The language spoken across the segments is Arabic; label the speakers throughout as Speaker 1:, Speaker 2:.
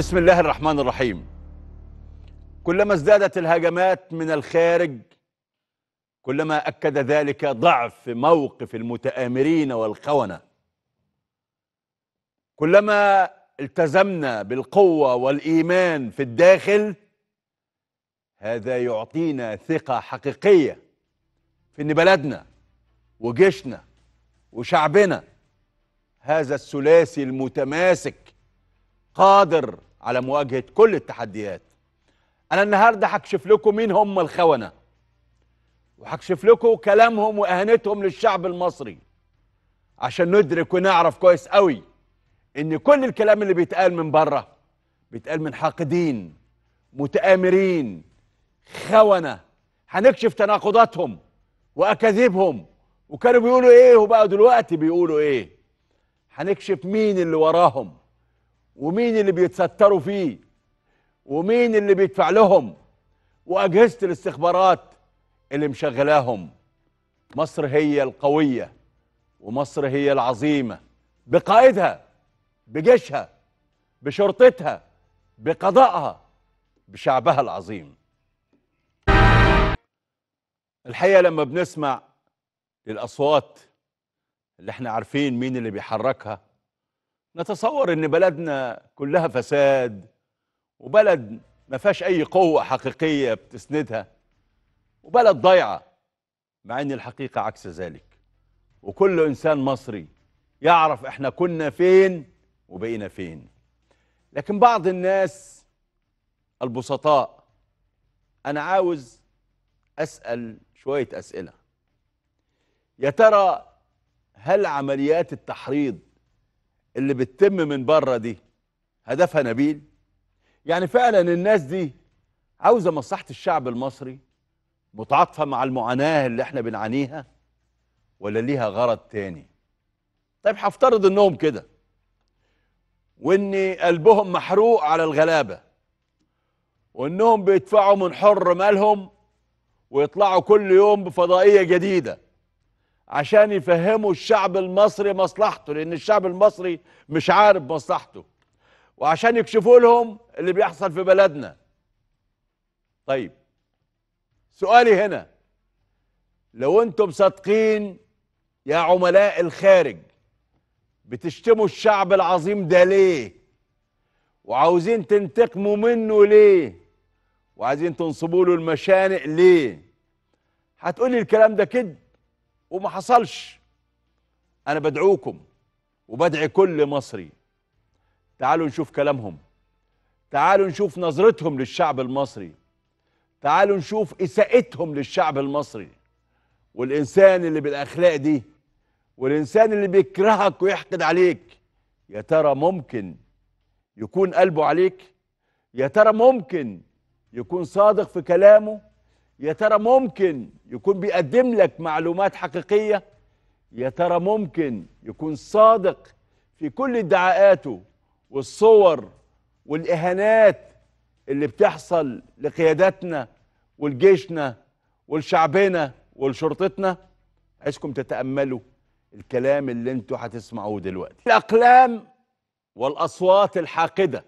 Speaker 1: بسم الله الرحمن الرحيم كلما ازدادت الهجمات من الخارج كلما اكد ذلك ضعف موقف المتآمرين والخونه كلما التزمنا بالقوه والايمان في الداخل هذا يعطينا ثقه حقيقيه في ان بلدنا وجيشنا وشعبنا هذا الثلاثي المتماسك قادر على مواجهة كل التحديات أنا النهاردة هكشف لكم مين هم الخونة وهكشف لكم كلامهم وأهانتهم للشعب المصري عشان ندرك ونعرف كويس قوي إن كل الكلام اللي بيتقال من بره بيتقال من حاقدين متآمرين خونة هنكشف تناقضاتهم وأكاذيبهم وكانوا بيقولوا إيه وبقوا دلوقتي بيقولوا إيه هنكشف مين اللي وراهم ومين اللي بيتستروا فيه ومين اللي بيدفع لهم واجهزه الاستخبارات اللي مشغلاهم مصر هي القويه ومصر هي العظيمه بقائدها بجيشها بشرطتها بقضائها بشعبها العظيم الحقيقه لما بنسمع الاصوات اللي احنا عارفين مين اللي بيحركها نتصور ان بلدنا كلها فساد وبلد ما فيهاش اي قوه حقيقيه بتسندها وبلد ضايعه مع ان الحقيقه عكس ذلك وكل انسان مصري يعرف احنا كنا فين وبقينا فين لكن بعض الناس البسطاء انا عاوز اسال شويه اسئله يا ترى هل عمليات التحريض اللي بتتم من بره دي هدفها نبيل يعني فعلا الناس دي عاوزة مصلحة الشعب المصري متعاطفة مع المعاناة اللي احنا بنعانيها ولا ليها غرض تاني طيب هفترض انهم كده وان قلبهم محروق على الغلابة وانهم بيدفعوا من حر مالهم ويطلعوا كل يوم بفضائية جديدة عشان يفهموا الشعب المصري مصلحته لأن الشعب المصري مش عارف مصلحته وعشان يكشفوا لهم اللي بيحصل في بلدنا طيب سؤالي هنا لو انتم صادقين يا عملاء الخارج بتشتموا الشعب العظيم ده ليه وعاوزين تنتقموا منه ليه وعايزين تنصبوا له المشانق ليه هتقولي الكلام ده كده وما حصلش انا بدعوكم وبدعي كل مصري تعالوا نشوف كلامهم تعالوا نشوف نظرتهم للشعب المصري تعالوا نشوف اساءتهم للشعب المصري والانسان اللي بالاخلاق دي والانسان اللي بيكرهك ويحقد عليك يا ترى ممكن يكون قلبه عليك يا ترى ممكن يكون صادق في كلامه يا ترى ممكن يكون بيقدم لك معلومات حقيقية يا ترى ممكن يكون صادق في كل ادعاءاته والصور والإهانات اللي بتحصل لقياداتنا والجيشنا والشعبنا ولشرطتنا عايزكم تتأملوا الكلام اللي انتوا هتسمعوه دلوقتي الأقلام والأصوات الحاقدة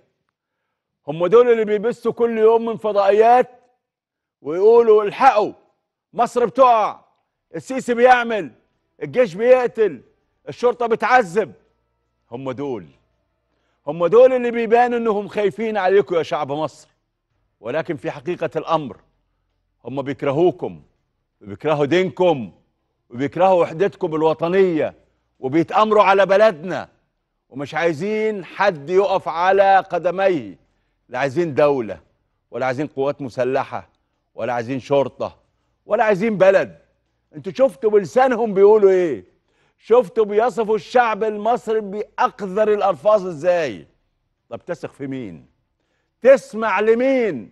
Speaker 1: هم دول اللي بيبثوا كل يوم من فضائيات ويقولوا الحقوا مصر بتقع السيسي بيعمل الجيش بيقتل الشرطه بتعذب هم دول هم دول اللي بيبانوا انهم خايفين عليكم يا شعب مصر ولكن في حقيقه الامر هم بيكرهوكم وبيكرهوا دينكم وبيكرهوا وحدتكم الوطنيه وبيتامروا على بلدنا ومش عايزين حد يقف على قدميه لا عايزين دوله ولا عايزين قوات مسلحه ولا عايزين شرطه ولا عايزين بلد انتوا شفتوا بلسانهم بيقولوا ايه شفتوا بيصفوا الشعب المصري باقذر الالفاظ ازاي طب تثق في مين تسمع لمين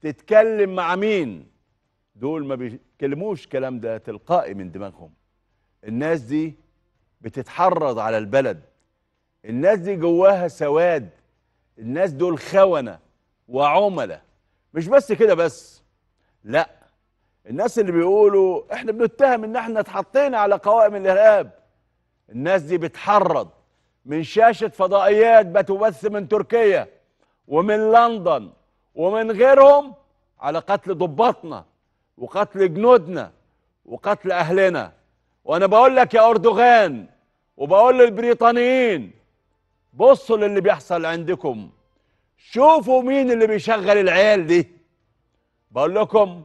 Speaker 1: تتكلم مع مين دول ما بيتكلموش كلام ده تلقائي من دماغهم الناس دي بتتحرض على البلد الناس دي جواها سواد الناس دول خونة وعملة مش بس كده بس لا الناس اللي بيقولوا احنا بنتهم ان احنا اتحطينا على قوائم الارهاب الناس دي بتحرض من شاشة فضائيات بتبث من تركيا ومن لندن ومن غيرهم على قتل ضباطنا وقتل جنودنا وقتل اهلنا وانا بقول لك يا اردوغان وبقول للبريطانيين بصوا للي بيحصل عندكم شوفوا مين اللي بيشغل العيال دي بقول لكم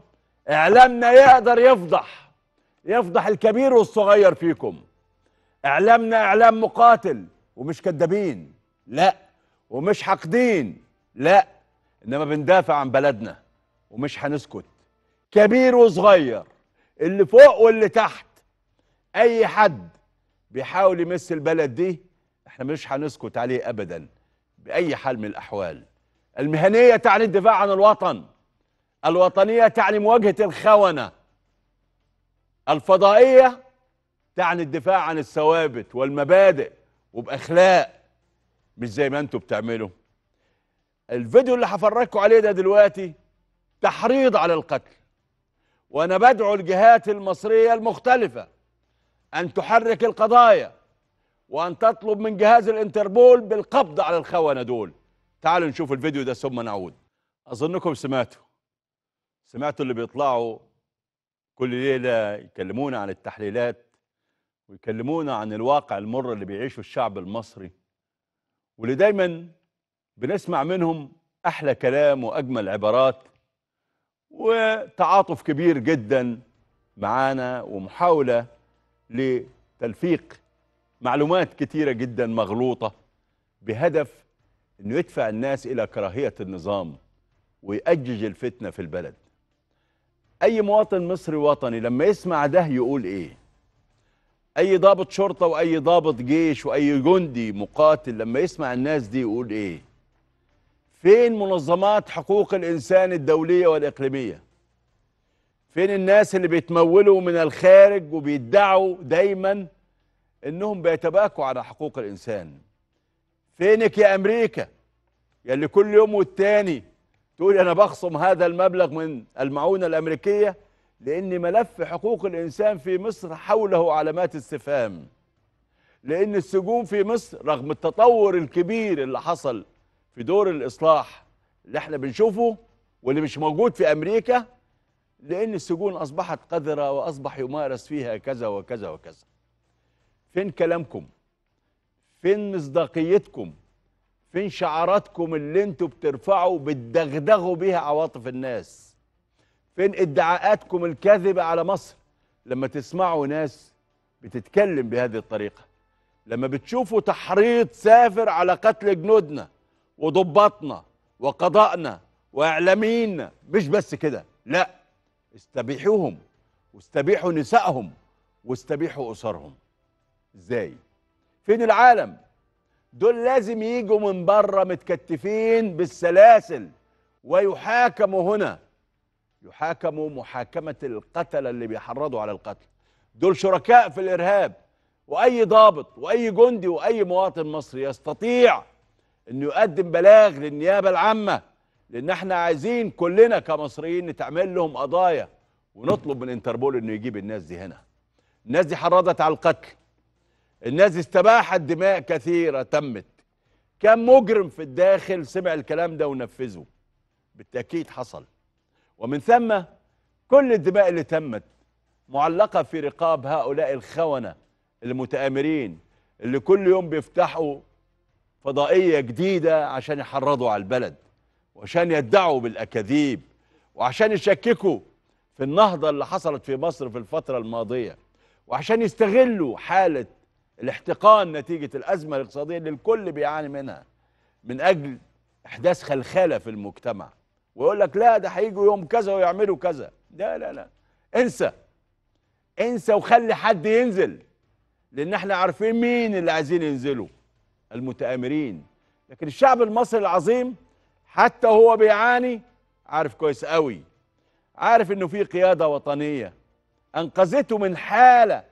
Speaker 1: اعلامنا يقدر يفضح يفضح الكبير والصغير فيكم اعلامنا اعلام مقاتل ومش كدابين لا ومش حاقدين لا انما بندافع عن بلدنا ومش هنسكت كبير وصغير اللي فوق واللي تحت اي حد بيحاول يمس البلد دي احنا مش هنسكت عليه ابدا باي حال من الاحوال المهنيه تعني الدفاع عن الوطن الوطنية تعني مواجهة الخونة الفضائية تعني الدفاع عن الثوابت والمبادئ وبأخلاق مش زي ما انتوا بتعملوا الفيديو اللي هفرجكم عليه ده دلوقتي تحريض على القتل وانا بدعو الجهات المصرية المختلفة ان تحرك القضايا وان تطلب من جهاز الانتربول بالقبض على الخونة دول تعالوا نشوف الفيديو ده ثم نعود اظنكم سمعتوا سمعتوا اللي بيطلعوا كل ليلة يكلمونا عن التحليلات ويكلمونا عن الواقع المر اللي بيعيشه الشعب المصري واللي دايما بنسمع منهم أحلى كلام وأجمل عبارات وتعاطف كبير جدا معانا ومحاولة لتلفيق معلومات كتيرة جدا مغلوطة بهدف أنه يدفع الناس إلى كراهية النظام ويأجج الفتنة في البلد اي مواطن مصري وطني لما يسمع ده يقول ايه اي ضابط شرطه واي ضابط جيش واي جندي مقاتل لما يسمع الناس دي يقول ايه فين منظمات حقوق الانسان الدوليه والاقليميه فين الناس اللي بيتمولوا من الخارج وبيدعوا دايما انهم بيتباكوا على حقوق الانسان فينك يا امريكا يلي كل يوم والتاني تقول انا بخصم هذا المبلغ من المعونه الامريكيه لان ملف حقوق الانسان في مصر حوله علامات استفهام لان السجون في مصر رغم التطور الكبير اللي حصل في دور الاصلاح اللي احنا بنشوفه واللي مش موجود في امريكا لان السجون اصبحت قذره واصبح يمارس فيها كذا وكذا وكذا فين كلامكم فين مصداقيتكم فين شعاراتكم اللي انتوا بترفعوا بتدغدغوا بيها عواطف الناس فين ادعاءاتكم الكاذبة على مصر لما تسمعوا ناس بتتكلم بهذه الطريقة لما بتشوفوا تحريض سافر على قتل جنودنا وضباطنا وقضائنا وإعلامينا مش بس كده لا استبيحوهم واستبيحوا نسائهم واستبيحوا أسرهم ازاي فين العالم دول لازم يجوا من بره متكتفين بالسلاسل ويحاكموا هنا يحاكموا محاكمة القتلة اللي بيحرضوا على القتل دول شركاء في الإرهاب وأي ضابط وأي جندي وأي مواطن مصري يستطيع أنه يقدم بلاغ للنيابة العامة لأن احنا عايزين كلنا كمصريين نتعمل لهم قضايا ونطلب من انتربول أنه يجيب الناس دي هنا الناس دي حرضت على القتل الناس استباحت دماء كثيرة تمت كم مجرم في الداخل سمع الكلام ده ونفذه بالتأكيد حصل ومن ثم كل الدماء اللي تمت معلقة في رقاب هؤلاء الخونة المتآمرين اللي كل يوم بيفتحوا فضائية جديدة عشان يحرضوا على البلد وعشان يدعوا بالأكاذيب وعشان يشككوا في النهضة اللي حصلت في مصر في الفترة الماضية وعشان يستغلوا حالة الاحتقان نتيجة الأزمة الاقتصادية اللي الكل بيعاني منها من أجل إحداث خلخلة في المجتمع ويقول لك لا ده هيجوا يوم كذا ويعملوا كذا لا لا لا انسى انسى وخلي حد ينزل لأن احنا عارفين مين اللي عايزين ينزلوا المتآمرين لكن الشعب المصري العظيم حتى هو بيعاني عارف كويس قوي عارف انه في قيادة وطنية انقذته من حالة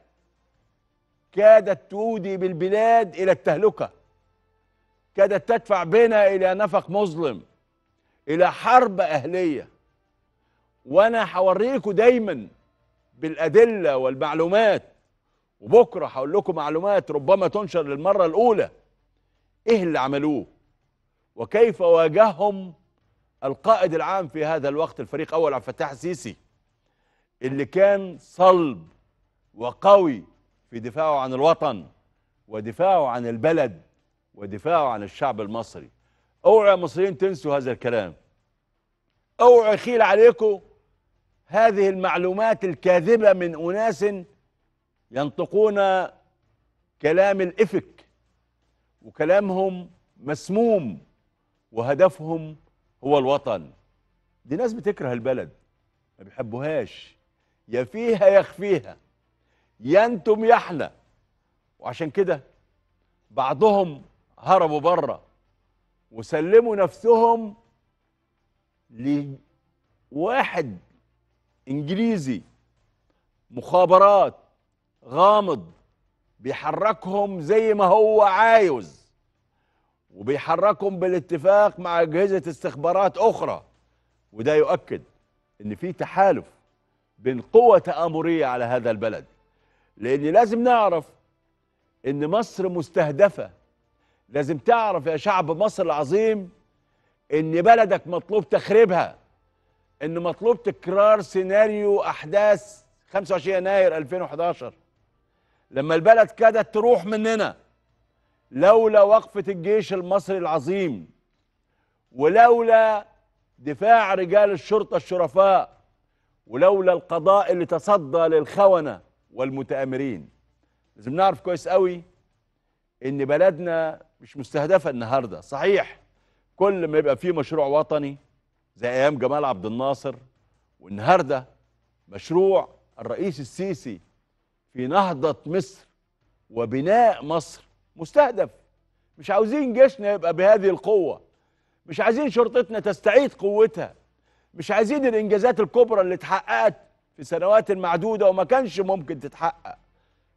Speaker 1: كادت تودي بالبلاد إلى التهلكة كادت تدفع بنا إلى نفق مظلم إلى حرب أهلية وأنا هوريكم دايما بالأدلة والمعلومات وبكرة هقول لكم معلومات ربما تنشر للمرة الأولى إيه اللي عملوه وكيف واجههم القائد العام في هذا الوقت الفريق أول عبد الفتاح السيسي اللي كان صلب وقوي في دفاعه عن الوطن ودفاعه عن البلد ودفاعه عن الشعب المصري اوعوا يا مصريين تنسوا هذا الكلام اوعوا يخيل عليكم هذه المعلومات الكاذبة من أناس ينطقون كلام الإفك وكلامهم مسموم وهدفهم هو الوطن دي ناس بتكره البلد ما بيحبوهاش يا فيها يا خفيها ينتم احنا وعشان كده بعضهم هربوا بره وسلموا نفسهم لواحد انجليزي مخابرات غامض بيحركهم زي ما هو عايز وبيحركهم بالاتفاق مع اجهزه استخبارات اخرى وده يؤكد ان في تحالف بين قوه تامريه على هذا البلد لان لازم نعرف ان مصر مستهدفه لازم تعرف يا شعب مصر العظيم ان بلدك مطلوب تخريبها ان مطلوب تكرار سيناريو احداث 25 يناير 2011 لما البلد كادت تروح مننا لولا وقفه الجيش المصري العظيم ولولا دفاع رجال الشرطه الشرفاء ولولا القضاء اللي تصدى للخونه والمتآمرين لازم نعرف كويس قوي ان بلدنا مش مستهدفه النهارده صحيح كل ما يبقى فيه مشروع وطني زي ايام جمال عبد الناصر والنهارده مشروع الرئيس السيسي في نهضه مصر وبناء مصر مستهدف مش عاوزين جيشنا يبقى بهذه القوه مش عايزين شرطتنا تستعيد قوتها مش عايزين الانجازات الكبرى اللي اتحققت في سنوات معدودة وما كانش ممكن تتحقق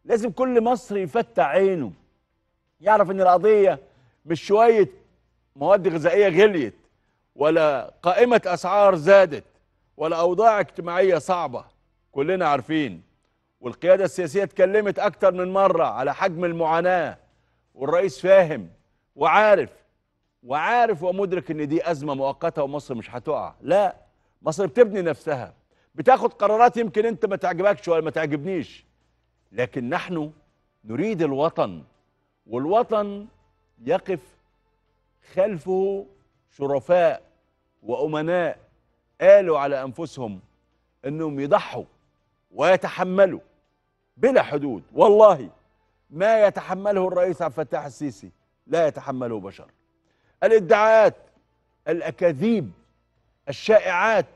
Speaker 1: لازم كل مصري يفتح عينه يعرف ان القضية مش شوية مواد غذائية غليت ولا قائمة أسعار زادت ولا أوضاع اجتماعية صعبة كلنا عارفين والقيادة السياسية اتكلمت أكتر من مرة على حجم المعاناة والرئيس فاهم وعارف وعارف ومدرك ان دي أزمة مؤقتة ومصر مش هتقع لا مصر بتبني نفسها بتاخد قرارات يمكن انت ما تعجبكش ولا ما تعجبنيش لكن نحن نريد الوطن والوطن يقف خلفه شرفاء وأمناء قالوا على أنفسهم أنهم يضحوا ويتحملوا بلا حدود والله ما يتحمله الرئيس عبد الفتاح السيسي لا يتحمله بشر الادعاءات الأكاذيب الشائعات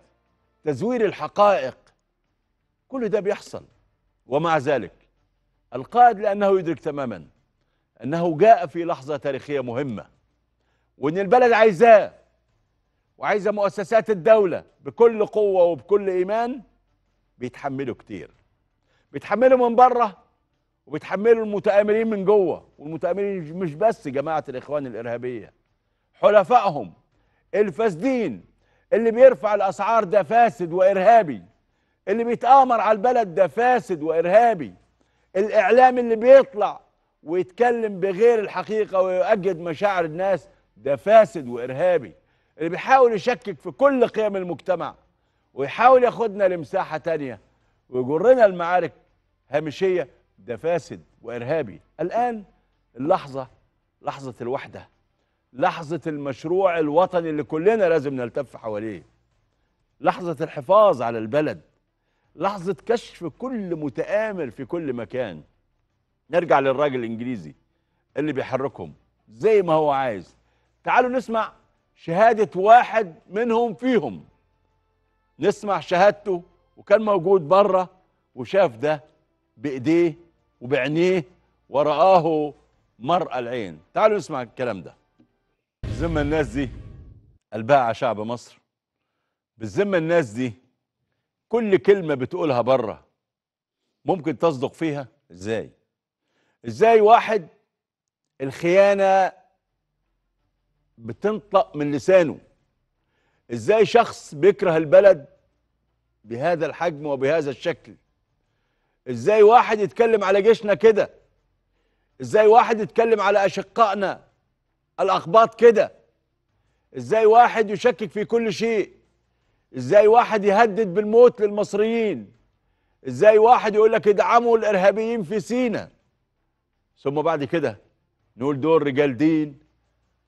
Speaker 1: تزوير الحقائق كل ده بيحصل ومع ذلك القائد لأنه يدرك تماما أنه جاء في لحظة تاريخية مهمة وأن البلد عايزاه وعايزة مؤسسات الدولة بكل قوة وبكل إيمان بيتحملوا كتير بيتحملوا من بره وبيتحملوا المتآمرين من جوه والمتآمرين مش بس جماعة الإخوان الإرهابية حلفائهم الفاسدين اللي بيرفع الاسعار ده فاسد وارهابي اللي بيتآمر على البلد ده فاسد وارهابي الاعلام اللي بيطلع ويتكلم بغير الحقيقه ويؤجد مشاعر الناس ده فاسد وارهابي اللي بيحاول يشكك في كل قيم المجتمع ويحاول ياخدنا لمساحه تانية ويجرنا المعارك هامشيه ده فاسد وارهابي الان اللحظه لحظه الوحده لحظة المشروع الوطني اللي كلنا لازم نلتف حواليه لحظة الحفاظ على البلد لحظة كشف كل متآمر في كل مكان نرجع للراجل الإنجليزي اللي بيحركهم زي ما هو عايز تعالوا نسمع شهادة واحد منهم فيهم نسمع شهادته وكان موجود بره وشاف ده بإيديه وبعينيه ورآه مرأة العين تعالوا نسمع الكلام ده بالذمه الناس دي الباعة شعب مصر بالذمه الناس دي كل كلمه بتقولها بره ممكن تصدق فيها ازاي ازاي واحد الخيانه بتنطق من لسانه ازاي شخص بيكره البلد بهذا الحجم وبهذا الشكل ازاي واحد يتكلم على جيشنا كده ازاي واحد يتكلم على اشقائنا الاقباط كده ازاي واحد يشكك في كل شيء ازاي واحد يهدد بالموت للمصريين ازاي واحد يقول لك ادعموا الارهابيين في سينا ثم بعد كده نقول دول رجال دين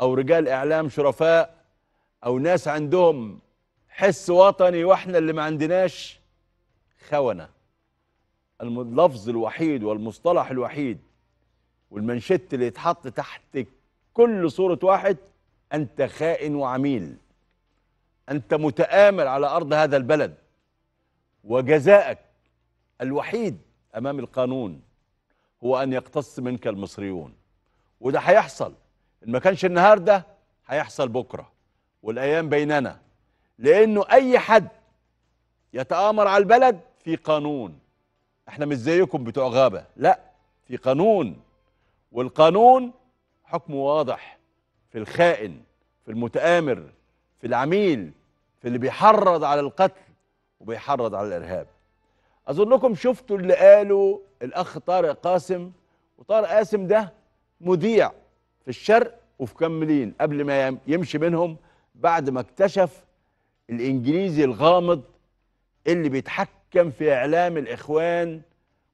Speaker 1: او رجال اعلام شرفاء او ناس عندهم حس وطني واحنا اللي ما عندناش خونه اللفظ الوحيد والمصطلح الوحيد والمنشط اللي يتحط تحت كل صورة واحد أنت خائن وعميل أنت متآمر على أرض هذا البلد وجزاءك الوحيد أمام القانون هو أن يقتص منك المصريون وده هيحصل إن ما كانش النهاردة هيحصل بكرة والأيام بيننا لأنه أي حد يتآمر على البلد في قانون احنا مش زيكم بتوع غابة لا في قانون والقانون حكمه واضح في الخائن في المتآمر في العميل في اللي بيحرض على القتل وبيحرض على الإرهاب أظنكم شفتوا اللي قاله الأخ طارق قاسم وطارق قاسم ده مذيع في الشرق وفي كملين قبل ما يمشي منهم بعد ما اكتشف الإنجليزي الغامض اللي بيتحكم في إعلام الإخوان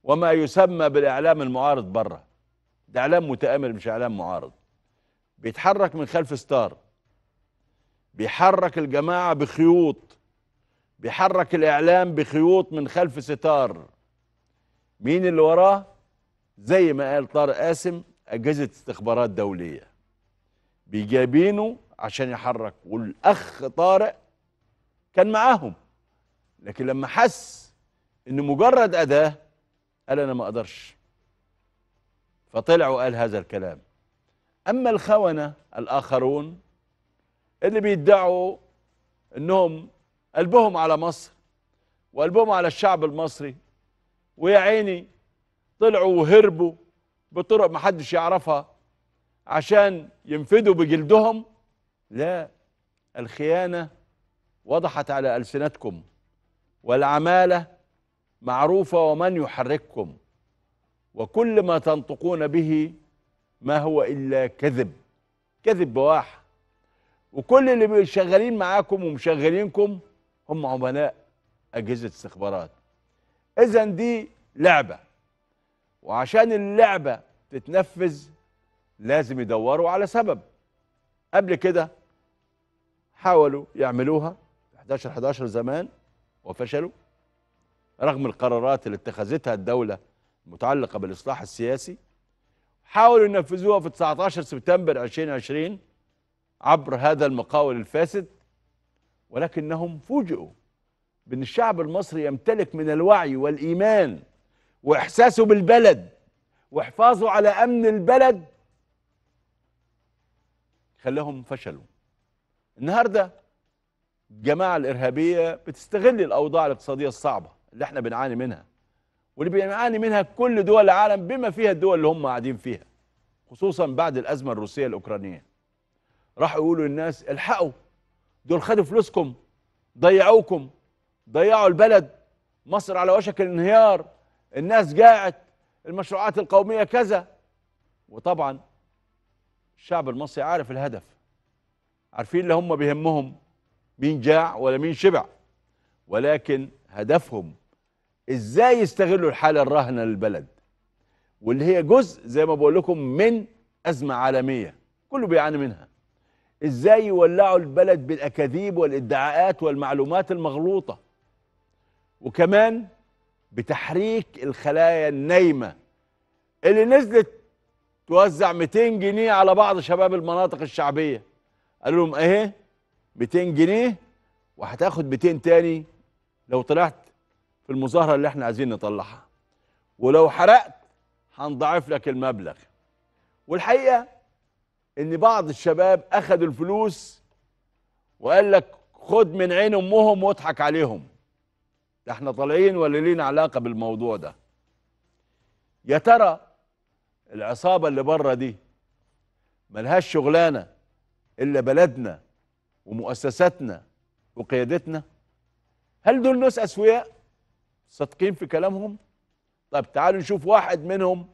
Speaker 1: وما يسمى بالإعلام المعارض بره ده اعلام متآمر مش اعلام معارض بيتحرك من خلف ستار بيحرك الجماعة بخيوط بيحرك الإعلام بخيوط من خلف ستار مين اللي وراه زي ما قال طارق قاسم أجهزة استخبارات دولية بيجابينه عشان يحرك والأخ طارق كان معاهم لكن لما حس إن مجرد أداة قال أنا ما أقدرش فطلع وقال هذا الكلام أما الخونة الآخرون اللي بيدعوا أنهم قلبهم على مصر وقلبهم على الشعب المصري ويا عيني طلعوا وهربوا بطرق محدش يعرفها عشان ينفدوا بجلدهم لا الخيانة وضحت على ألسنتكم والعمالة معروفة ومن يحرككم وكل ما تنطقون به ما هو إلا كذب كذب بواح وكل اللي شغالين معاكم ومشغلينكم هم عملاء أجهزة استخبارات إذا دي لعبة وعشان اللعبة تتنفذ لازم يدوروا على سبب قبل كده حاولوا يعملوها 11 11 زمان وفشلوا رغم القرارات اللي اتخذتها الدولة متعلقة بالإصلاح السياسي حاولوا ينفذوها في 19 سبتمبر 2020 عبر هذا المقاول الفاسد ولكنهم فوجئوا بأن الشعب المصري يمتلك من الوعي والإيمان وإحساسه بالبلد وحفاظه على أمن البلد خلاهم فشلوا النهارده الجماعة الإرهابية بتستغل الأوضاع الاقتصادية الصعبة اللي احنا بنعاني منها واللي بيعاني منها كل دول العالم بما فيها الدول اللي هم قاعدين فيها خصوصا بعد الأزمة الروسية الأوكرانية راحوا يقولوا للناس الحقوا دول خدوا فلوسكم ضيعوكم ضيعوا البلد مصر على وشك الانهيار الناس جاعت المشروعات القومية كذا وطبعا الشعب المصري عارف الهدف عارفين اللي هم بيهمهم مين جاع ولا مين شبع ولكن هدفهم ازاي يستغلوا الحاله الراهنه للبلد واللي هي جزء زي ما بقول لكم من ازمه عالميه كله بيعاني منها ازاي يولعوا البلد بالاكاذيب والادعاءات والمعلومات المغلوطه وكمان بتحريك الخلايا النايمه اللي نزلت توزع 200 جنيه على بعض شباب المناطق الشعبيه قالوا لهم اهي 200 جنيه وهتاخد 200 تاني لو طلعت في المظاهره اللي احنا عايزين نطلعها ولو حرقت هنضاعف لك المبلغ والحقيقه ان بعض الشباب اخذوا الفلوس وقال لك خد من عين امهم واضحك عليهم ده احنا طالعين ولا لينا علاقه بالموضوع ده يا ترى العصابه اللي بره دي ملهاش شغلانه الا بلدنا ومؤسساتنا وقيادتنا هل دول ناس اسوياء صادقين في كلامهم طب تعالوا نشوف واحد منهم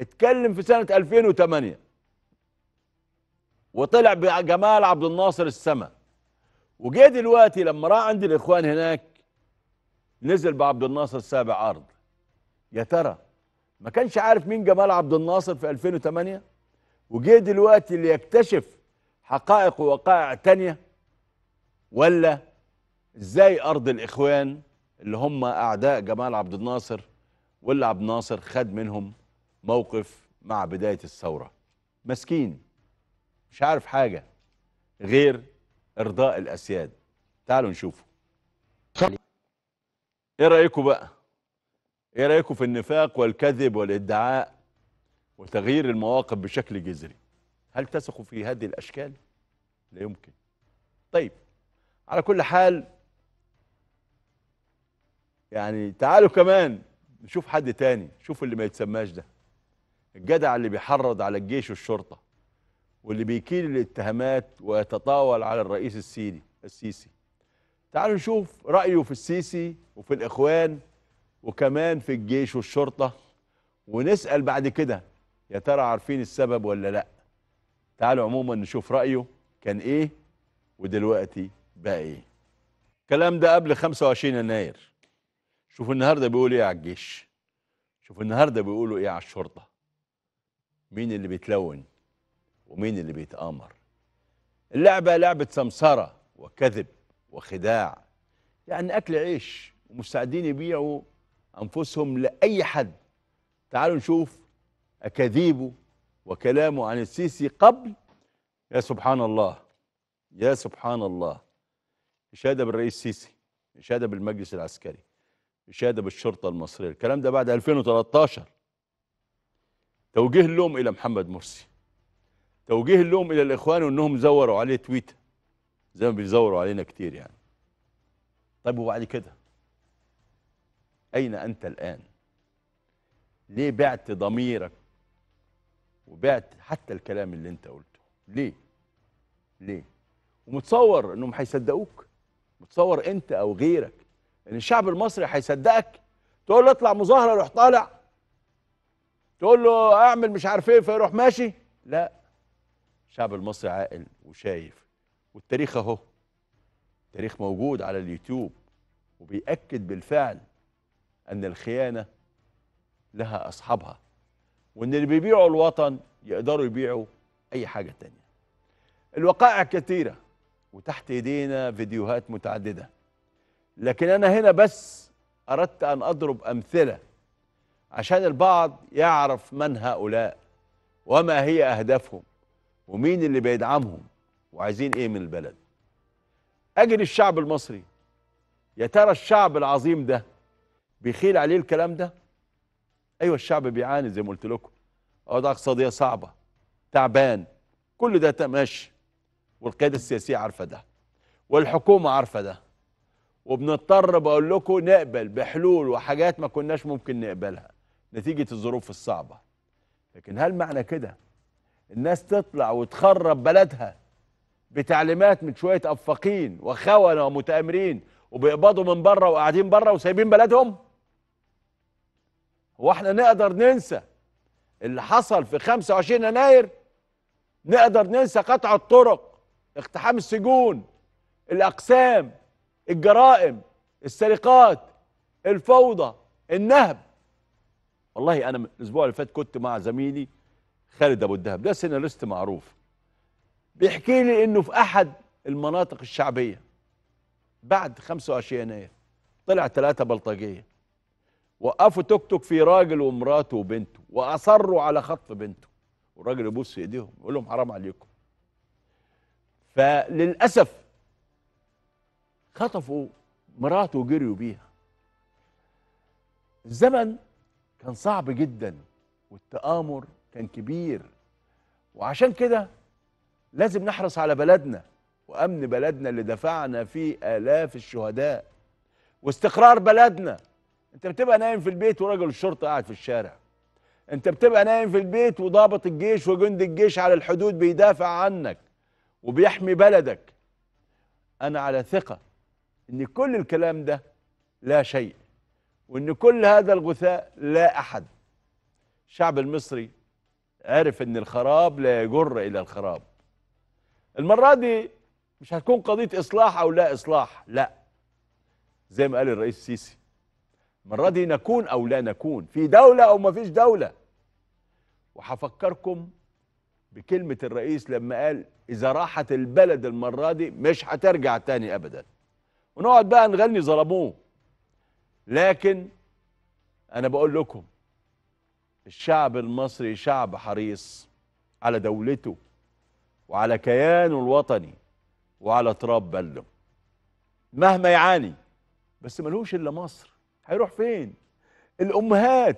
Speaker 1: اتكلم في سنة 2008 وطلع بجمال عبد الناصر السما وجه دلوقتي لما راح عند الاخوان هناك نزل بعبد الناصر السابع ارض يا ترى ما كانش عارف مين جمال عبد الناصر في 2008 وجه دلوقتي ليكتشف حقائق ووقائع تانية ولا ازاي ارض الاخوان اللي هم اعداء جمال عبد الناصر واللي عبد الناصر خد منهم موقف مع بدايه الثوره مسكين مش عارف حاجه غير ارضاء الاسياد تعالوا نشوفه ايه رايكم بقى ايه رايكم في النفاق والكذب والادعاء وتغيير المواقف بشكل جذري هل تثقوا في هذه الاشكال لا يمكن طيب على كل حال يعني تعالوا كمان نشوف حد تاني شوف اللي ما يتسماش ده الجدع اللي بيحرض على الجيش والشرطة واللي بيكيل الاتهامات ويتطاول على الرئيس السيدي السيسي تعالوا نشوف رأيه في السيسي وفي الإخوان وكمان في الجيش والشرطة ونسأل بعد كده يا ترى عارفين السبب ولا لأ تعالوا عموما نشوف رأيه كان إيه ودلوقتي بقى إيه الكلام ده قبل 25 يناير شوف النهارده بيقولوا ايه على الجيش شوف النهارده بيقولوا ايه على الشرطه مين اللي بيتلون ومين اللي بيتامر اللعبه لعبه سمسره وكذب وخداع يعني اكل عيش ومستعدين يبيعوا انفسهم لاي حد تعالوا نشوف اكاذيبه وكلامه عن السيسي قبل يا سبحان الله يا سبحان الله إشادة بالرئيس السيسي إشادة بالمجلس العسكري إشادة بالشرطة المصرية الكلام ده بعد 2013 توجيه اللوم إلى محمد مرسي توجيه اللوم إلى الإخوان وأنهم زوروا عليه تويتر زي ما بيزوروا علينا كتير يعني طيب وبعد كده أين أنت الآن ليه بعت ضميرك وبعت حتى الكلام اللي انت قلته ليه ليه ومتصور انهم هيصدقوك متصور انت او غيرك ان الشعب المصري هيصدقك تقول له اطلع مظاهره روح طالع تقول له اعمل مش عارف ايه فيروح ماشي لا الشعب المصري عاقل وشايف والتاريخ اهو التاريخ موجود على اليوتيوب وبيأكد بالفعل ان الخيانه لها اصحابها وان اللي بيبيعوا الوطن يقدروا يبيعوا اي حاجه تانية الوقائع كثيره وتحت ايدينا فيديوهات متعدده لكن أنا هنا بس أردت أن أضرب أمثلة عشان البعض يعرف من هؤلاء وما هي أهدافهم ومين اللي بيدعمهم وعايزين إيه من البلد أجل الشعب المصري يا ترى الشعب العظيم ده بيخيل عليه الكلام ده أيوة الشعب بيعاني زي ما قلت لكم أوضاع آه، اقتصادية صعبة تعبان كل ده ماشي والقيادة السياسية عارفة ده والحكومة عارفة ده وبنضطر بقول لكم نقبل بحلول وحاجات ما كناش ممكن نقبلها نتيجة الظروف الصعبة لكن هل معنى كده الناس تطلع وتخرب بلدها بتعليمات من شوية أفاقين وخونة ومتآمرين وبيقبضوا من بره وقاعدين بره وسايبين بلدهم هو احنا نقدر ننسى اللي حصل في 25 يناير نقدر ننسى قطع الطرق اقتحام السجون الأقسام الجرائم السرقات الفوضى النهب والله انا الاسبوع اللي فات كنت مع زميلي خالد ابو الدهب ده سيناريست معروف بيحكي لي انه في احد المناطق الشعبيه بعد 25 يناير طلع ثلاثه بلطجيه وقفوا توك توك في راجل ومراته وبنته واصروا على خطف بنته والراجل يبص ايديهم يقول لهم حرام عليكم فللاسف خطفوا مراته وجريوا بيها الزمن كان صعب جدا والتآمر كان كبير وعشان كده لازم نحرص على بلدنا وأمن بلدنا اللي دفعنا فيه آلاف الشهداء واستقرار بلدنا أنت بتبقى نايم في البيت ورجل الشرطة قاعد في الشارع أنت بتبقى نايم في البيت وضابط الجيش وجند الجيش على الحدود بيدافع عنك وبيحمي بلدك أنا على ثقة ان كل الكلام ده لا شيء وان كل هذا الغثاء لا احد الشعب المصري عرف ان الخراب لا يجر الى الخراب المره دي مش هتكون قضيه اصلاح او لا اصلاح لا زي ما قال الرئيس السيسي المره دي نكون او لا نكون في دوله او ما فيش دوله وهفكركم بكلمه الرئيس لما قال اذا راحت البلد المره دي مش هترجع تاني ابدا ونقعد بقى نغني ظلموه لكن انا بقول لكم الشعب المصري شعب حريص على دولته وعلى كيانه الوطني وعلى تراب بلده مهما يعاني بس ملهوش الا مصر هيروح فين الامهات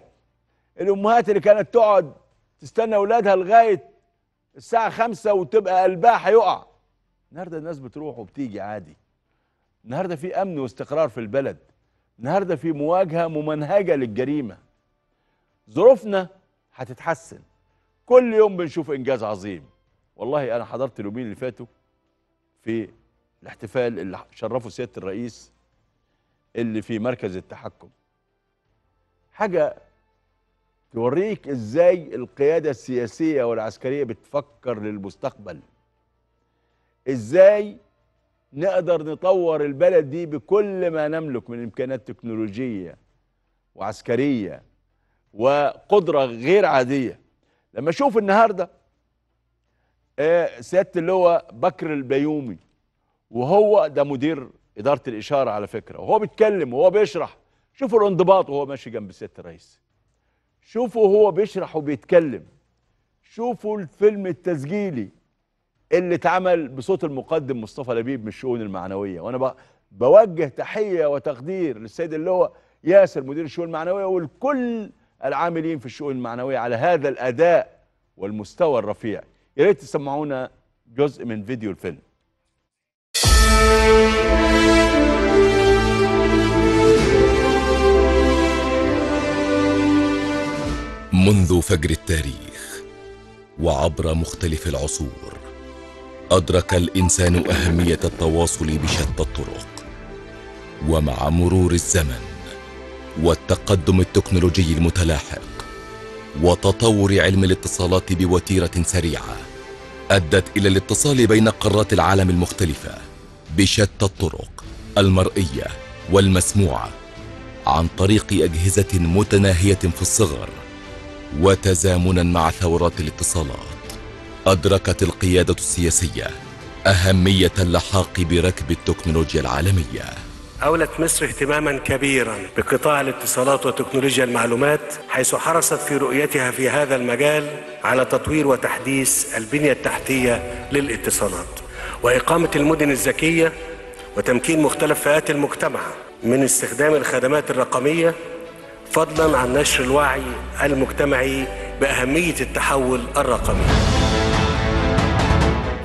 Speaker 1: الامهات اللي كانت تقعد تستنى اولادها لغايه الساعه خمسة وتبقى قلبها هيقع النهارده الناس بتروح وبتيجي عادي النهارده في امن واستقرار في البلد النهارده في مواجهه ممنهجه للجريمه ظروفنا هتتحسن كل يوم بنشوف انجاز عظيم والله انا حضرت اليومين اللي فاتوا في الاحتفال اللي شرفه سياده الرئيس اللي في مركز التحكم حاجه توريك ازاي القياده السياسيه والعسكريه بتفكر للمستقبل ازاي نقدر نطور البلد دي بكل ما نملك من امكانات تكنولوجيه وعسكريه وقدره غير عاديه لما اشوف النهارده آه، سياده اللواء بكر البيومي وهو ده مدير اداره الاشاره على فكره وهو بيتكلم وهو بيشرح شوفوا الانضباط وهو ماشي جنب سياده الرئيس شوفوا هو بيشرح وبيتكلم شوفوا الفيلم التسجيلي اللي اتعمل بصوت المقدم مصطفى لبيب من الشؤون المعنويه وانا بوجه تحيه وتقدير للسيد اللي هو ياسر مدير الشؤون المعنويه ولكل العاملين في الشؤون المعنويه على هذا الاداء والمستوى الرفيع يا ريت تسمعونا جزء من فيديو الفيلم
Speaker 2: منذ فجر التاريخ وعبر مختلف العصور أدرك الإنسان أهمية التواصل بشتى الطرق ومع مرور الزمن والتقدم التكنولوجي المتلاحق وتطور علم الاتصالات بوتيرة سريعة أدت إلى الاتصال بين قارات العالم المختلفة بشتى الطرق المرئية والمسموعة عن طريق أجهزة متناهية في الصغر وتزامنا مع ثورات الاتصالات أدركت القيادة السياسية أهمية اللحاق بركب التكنولوجيا العالمية
Speaker 3: أولت مصر اهتماما كبيرا بقطاع الاتصالات وتكنولوجيا المعلومات حيث حرصت في رؤيتها في هذا المجال على تطوير وتحديث البنية التحتية للاتصالات وإقامة المدن الذكية وتمكين مختلف فئات المجتمع من استخدام الخدمات الرقمية فضلا عن نشر الوعي المجتمعي بأهمية التحول الرقمي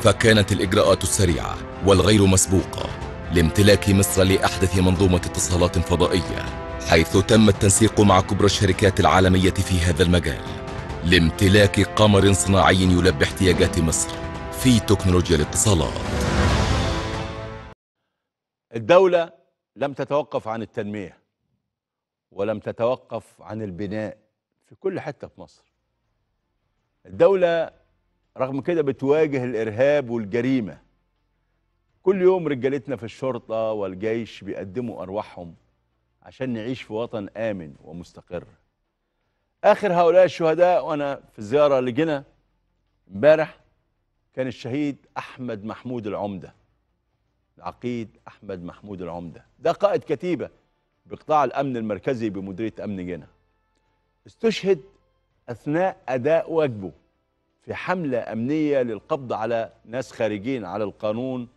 Speaker 2: فكانت الإجراءات السريعة والغير مسبوقة لامتلاك مصر لأحدث منظومة اتصالات فضائية حيث تم التنسيق مع كبرى الشركات العالمية في هذا المجال لامتلاك قمر صناعي يلبي احتياجات مصر في تكنولوجيا الاتصالات الدولة
Speaker 1: لم تتوقف عن التنمية ولم تتوقف عن البناء في كل حتة في مصر الدولة رغم كده بتواجه الإرهاب والجريمة كل يوم رجالتنا في الشرطة والجيش بيقدموا أرواحهم عشان نعيش في وطن آمن ومستقر آخر هؤلاء الشهداء وأنا في زيارة لجنة امبارح كان الشهيد أحمد محمود العمدة العقيد أحمد محمود العمدة ده قائد كتيبة بقطاع الأمن المركزي بمديرية أمن جنة استشهد أثناء أداء واجبه في حملة أمنية للقبض على ناس خارجين على القانون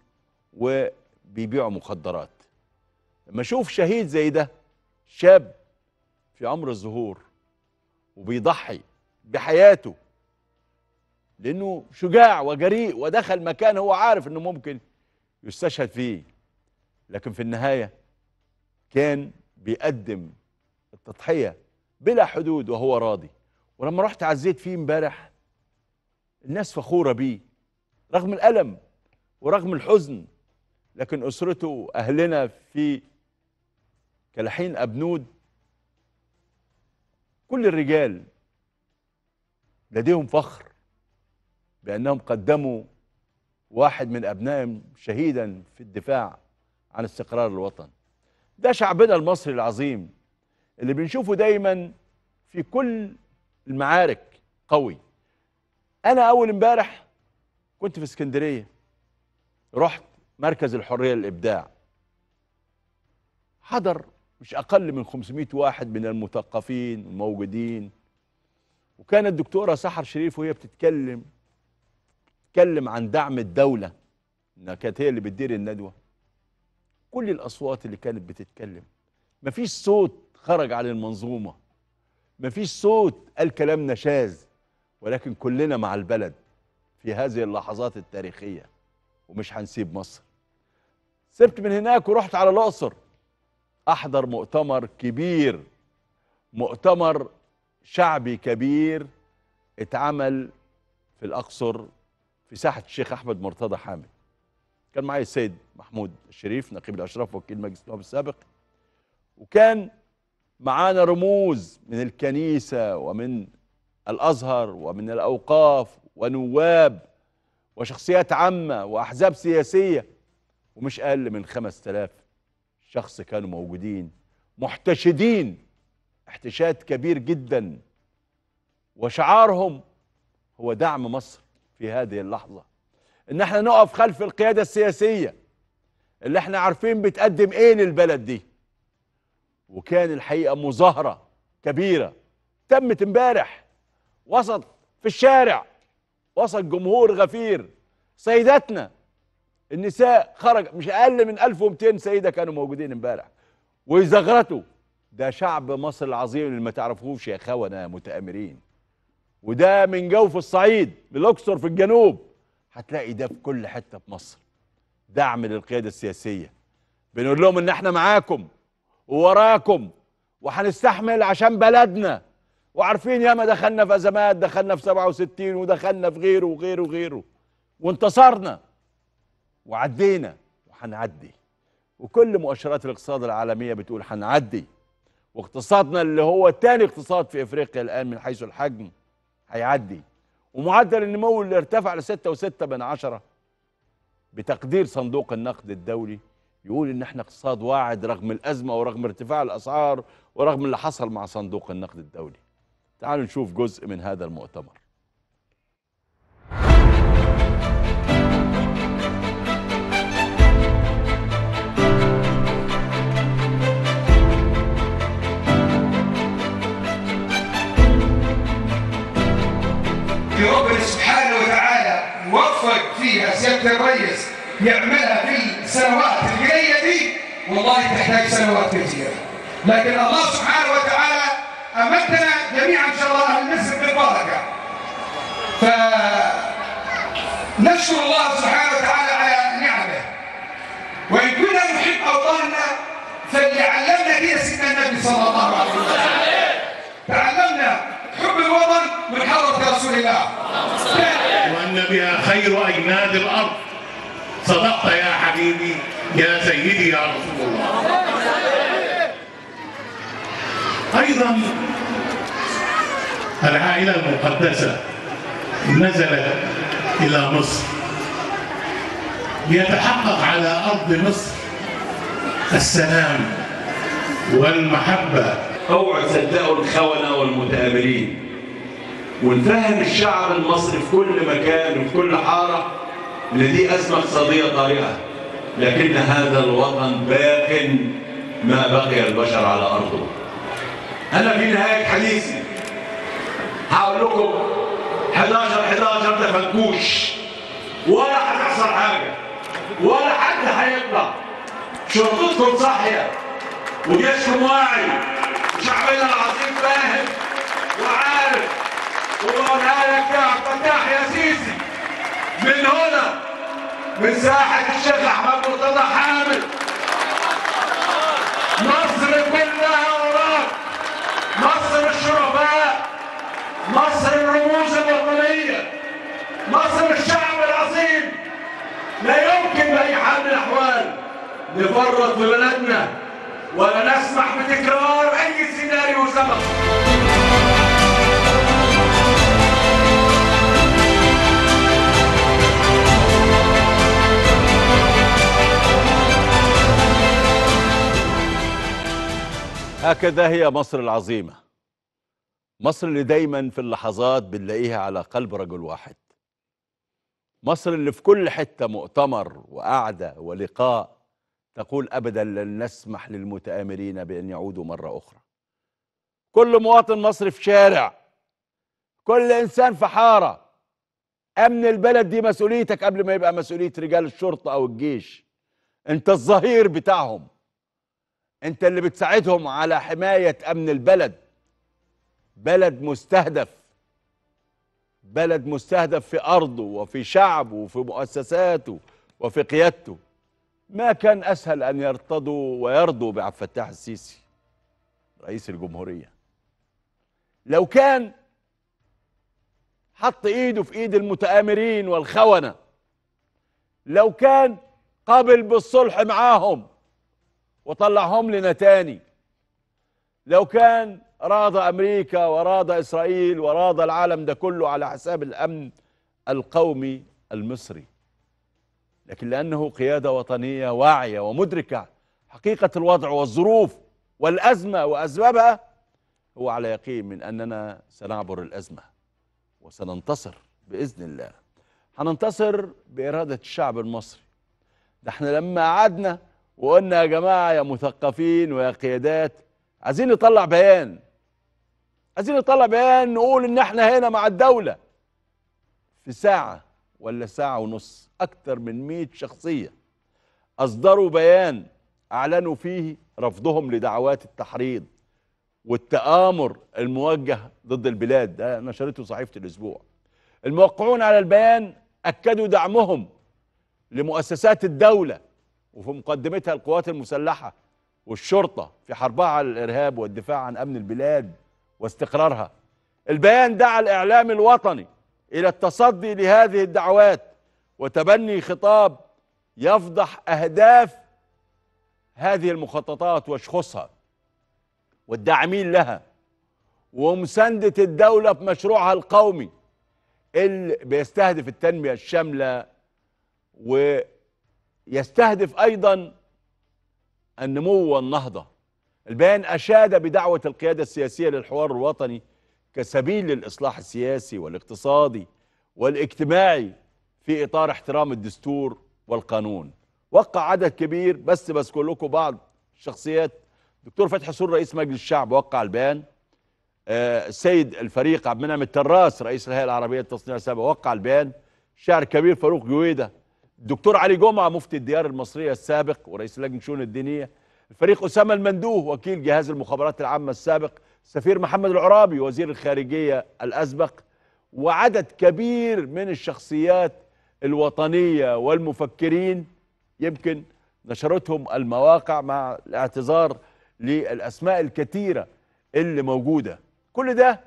Speaker 1: وبيبيعوا مخدرات لما أشوف شهيد زي ده شاب في عمر الظهور وبيضحي بحياته لأنه شجاع وجريء ودخل مكان هو عارف أنه ممكن يستشهد فيه لكن في النهاية كان بيقدم التضحية بلا حدود وهو راضي ولما رحت عزيت فيه امبارح الناس فخورة بيه رغم الألم ورغم الحزن لكن أسرته أهلنا في كلحين أبنود كل الرجال لديهم فخر بأنهم قدموا واحد من أبنائهم شهيدا في الدفاع عن استقرار الوطن ده شعبنا المصري العظيم اللي بنشوفه دايما في كل المعارك قوي انا اول امبارح كنت في اسكندريه رحت مركز الحريه للابداع حضر مش اقل من 500 واحد من المثقفين الموجودين وكانت الدكتوره سحر شريف وهي بتتكلم بتتكلم عن دعم الدوله انها كانت هي اللي بتدير الندوه كل الاصوات اللي كانت بتتكلم مفيش صوت خرج عن المنظومه مفيش صوت قال كلام نشاز ولكن كلنا مع البلد في هذه اللحظات التاريخية ومش هنسيب مصر سبت من هناك ورحت على الأقصر أحضر مؤتمر كبير مؤتمر شعبي كبير اتعمل في الأقصر في ساحة الشيخ أحمد مرتضى حامد كان معايا السيد محمود الشريف نقيب الأشراف وكيل مجلس النواب السابق وكان معانا رموز من الكنيسة ومن الأزهر ومن الأوقاف ونواب وشخصيات عامة وأحزاب سياسية ومش أقل من خمس تلاف شخص كانوا موجودين محتشدين احتشاد كبير جدا وشعارهم هو دعم مصر في هذه اللحظة ان احنا نقف خلف القيادة السياسية اللي احنا عارفين بتقدم ايه للبلد دي وكان الحقيقة مظاهرة كبيرة تمت امبارح وسط في الشارع وسط جمهور غفير سيداتنا النساء خرج مش اقل من 1200 سيده كانوا موجودين امبارح ويزغرتوا ده شعب مصر العظيم اللي ما تعرفوش يا خونه متآمرين وده من جوف الصعيد للأقصر في الجنوب هتلاقي ده في كل حتة في مصر دعم للقيادة السياسية بنقول لهم ان احنا معاكم ووراكم وهنستحمل عشان بلدنا وعارفين ياما دخلنا في ازمات دخلنا في 67 ودخلنا في غيره وغيره وغيره وانتصرنا وعدينا وهنعدي وكل مؤشرات الاقتصاد العالميه بتقول هنعدي واقتصادنا اللي هو تاني اقتصاد في افريقيا الان من حيث الحجم هيعدي ومعدل النمو اللي ارتفع ل 6.6 من بتقدير صندوق النقد الدولي يقول ان احنا اقتصاد واعد رغم الازمه ورغم ارتفاع الاسعار ورغم اللي حصل مع صندوق النقد الدولي تعالوا نشوف جزء من هذا المؤتمر
Speaker 4: ربنا سبحانه وتعالى وفق
Speaker 5: فيها سيادة الريس يعملها في السنوات الجاية دي والله تحتاج سنوات كثيرة لكن الله سبحانه وتعالى أمدنا جميعا ان شاء الله اهل مصر بالبركه فنشكر الله سبحانه وتعالى على نعمه وان كنا نحب اوطاننا فليعلمنا هي سيدنا النبي صلى الله عليه وسلم تعلمنا حب الوطن من حضره رسول الله
Speaker 6: وان بها خير
Speaker 3: اجناد الارض صدقت يا حبيبي يا سيدي يا رسول الله
Speaker 7: أيضا
Speaker 6: العائلة المقدسة نزلت إلى مصر ليتحقق على أرض مصر السلام والمحبة
Speaker 1: أوعوا تصدقوا الخونة والمتآمرين ونفهم الشعب المصري في كل مكان وفي كل حارة إن دي أزمة اقتصادية طارئة لكن هذا الوطن باق ما بقي البشر على أرضه أنا في نهاية حديثي هقول لكم 11 11 ده فنكوش ولا هتحصل حاجة ولا حد هيطلع شرطتكم صاحية وجيشكم
Speaker 5: واعي وشعبنا العظيم فاهم وعارف وقولها لك يا عبد الفتاح يا سيسي من هنا من ساحة الشيخ أحمد مرتضى حامد مصر كلها وراك مصر الشرفاء
Speaker 1: مصر الرموز الوطنية مصر الشعب العظيم لا يمكن بأي حال من الأحوال نفرط في بلدنا ولا نسمح بتكرار أي سيناريو سبق هكذا هي مصر العظيمة مصر اللي دايما في اللحظات بنلاقيها على قلب رجل واحد مصر اللي في كل حتة مؤتمر وقعدة ولقاء تقول أبدا لن نسمح للمتآمرين بأن يعودوا مرة أخرى كل مواطن مصري في شارع كل إنسان في حارة أمن البلد دي مسؤوليتك قبل ما يبقى مسؤولية رجال الشرطة أو الجيش أنت الظهير بتاعهم انت اللي بتساعدهم على حماية امن البلد بلد مستهدف بلد مستهدف في ارضه وفي شعبه وفي مؤسساته وفي قيادته ما كان اسهل ان يرتضوا ويرضوا بعبد الفتاح السيسي رئيس الجمهورية لو كان حط ايده في ايد المتآمرين والخونة لو كان قابل بالصلح معاهم وطلعهم لنا تاني لو كان راضى امريكا وراضى اسرائيل وراضى العالم ده كله على حساب الامن القومي المصري لكن لانه قياده وطنيه واعيه ومدركه حقيقه الوضع والظروف والازمه واسبابها هو على يقين من اننا سنعبر الازمه وسننتصر باذن الله هننتصر باراده الشعب المصري ده احنا لما قعدنا وقلنا يا جماعة يا مثقفين ويا قيادات عايزين نطلع بيان عايزين نطلع بيان نقول ان احنا هنا مع الدولة في ساعة ولا ساعة ونص اكتر من 100 شخصية اصدروا بيان اعلنوا فيه رفضهم لدعوات التحريض والتآمر الموجه ضد البلاد ده نشرته صحيفة الاسبوع الموقعون على البيان اكدوا دعمهم لمؤسسات الدوله وفي مقدمتها القوات المسلحة والشرطة في حربها على الإرهاب والدفاع عن أمن البلاد واستقرارها البيان دعا الإعلام الوطني إلى التصدي لهذه الدعوات وتبني خطاب يفضح أهداف هذه المخططات وشخصها والداعمين لها ومساندة الدولة بمشروعها القومي اللي بيستهدف التنمية الشاملة و يستهدف أيضا النمو والنهضة البيان أشاد بدعوة القيادة السياسية للحوار الوطني كسبيل للإصلاح السياسي والاقتصادي والاجتماعي في إطار احترام الدستور والقانون وقع عدد كبير بس بذكر لكم بعض الشخصيات دكتور فتحي سور رئيس مجلس الشعب وقع البيان آه، السيد الفريق عبد المنعم التراس رئيس الهيئه العربيه للتصنيع السابق وقع البيان شاعر كبير فاروق جويده الدكتور علي جمعه مفتي الديار المصريه السابق ورئيس لجنه شؤون الدينيه الفريق اسامه المندوه وكيل جهاز المخابرات العامه السابق سفير محمد العرابي وزير الخارجيه الاسبق وعدد كبير من الشخصيات الوطنيه والمفكرين يمكن نشرتهم المواقع مع الاعتذار للاسماء الكثيره اللي موجوده كل ده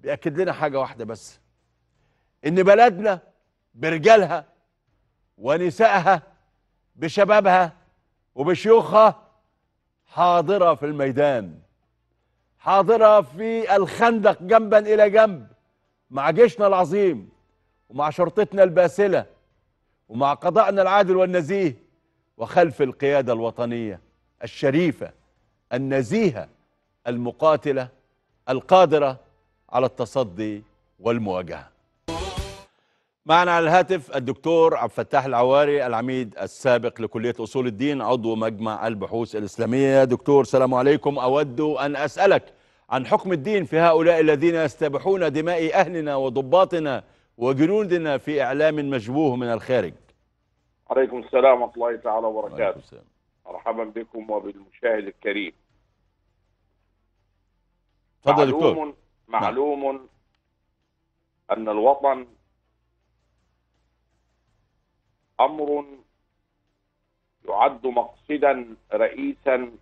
Speaker 1: بياكد لنا حاجه واحده بس ان بلدنا برجالها ونسائها بشبابها وبشيوخها حاضرة في الميدان حاضرة في الخندق جنبا إلى جنب مع جيشنا العظيم ومع شرطتنا الباسلة ومع قضائنا العادل والنزيه وخلف القيادة الوطنية الشريفة النزيهة المقاتلة القادرة على التصدي والمواجهة معنا على الهاتف الدكتور عبد الفتاح العواري العميد السابق لكلية أصول الدين عضو مجمع البحوث الإسلامية دكتور سلام عليكم أود أن أسألك عن حكم الدين في هؤلاء الذين يستبحون دماء أهلنا وضباطنا وجنودنا في إعلام مشبوه من الخارج
Speaker 5: عليكم السلام ورحمة الله تعالى وبركاته مرحبا بكم وبالمشاهد الكريم
Speaker 1: تفضل دكتور
Speaker 5: معلوم نعم. أن الوطن امر يعد مقصدا رئيسا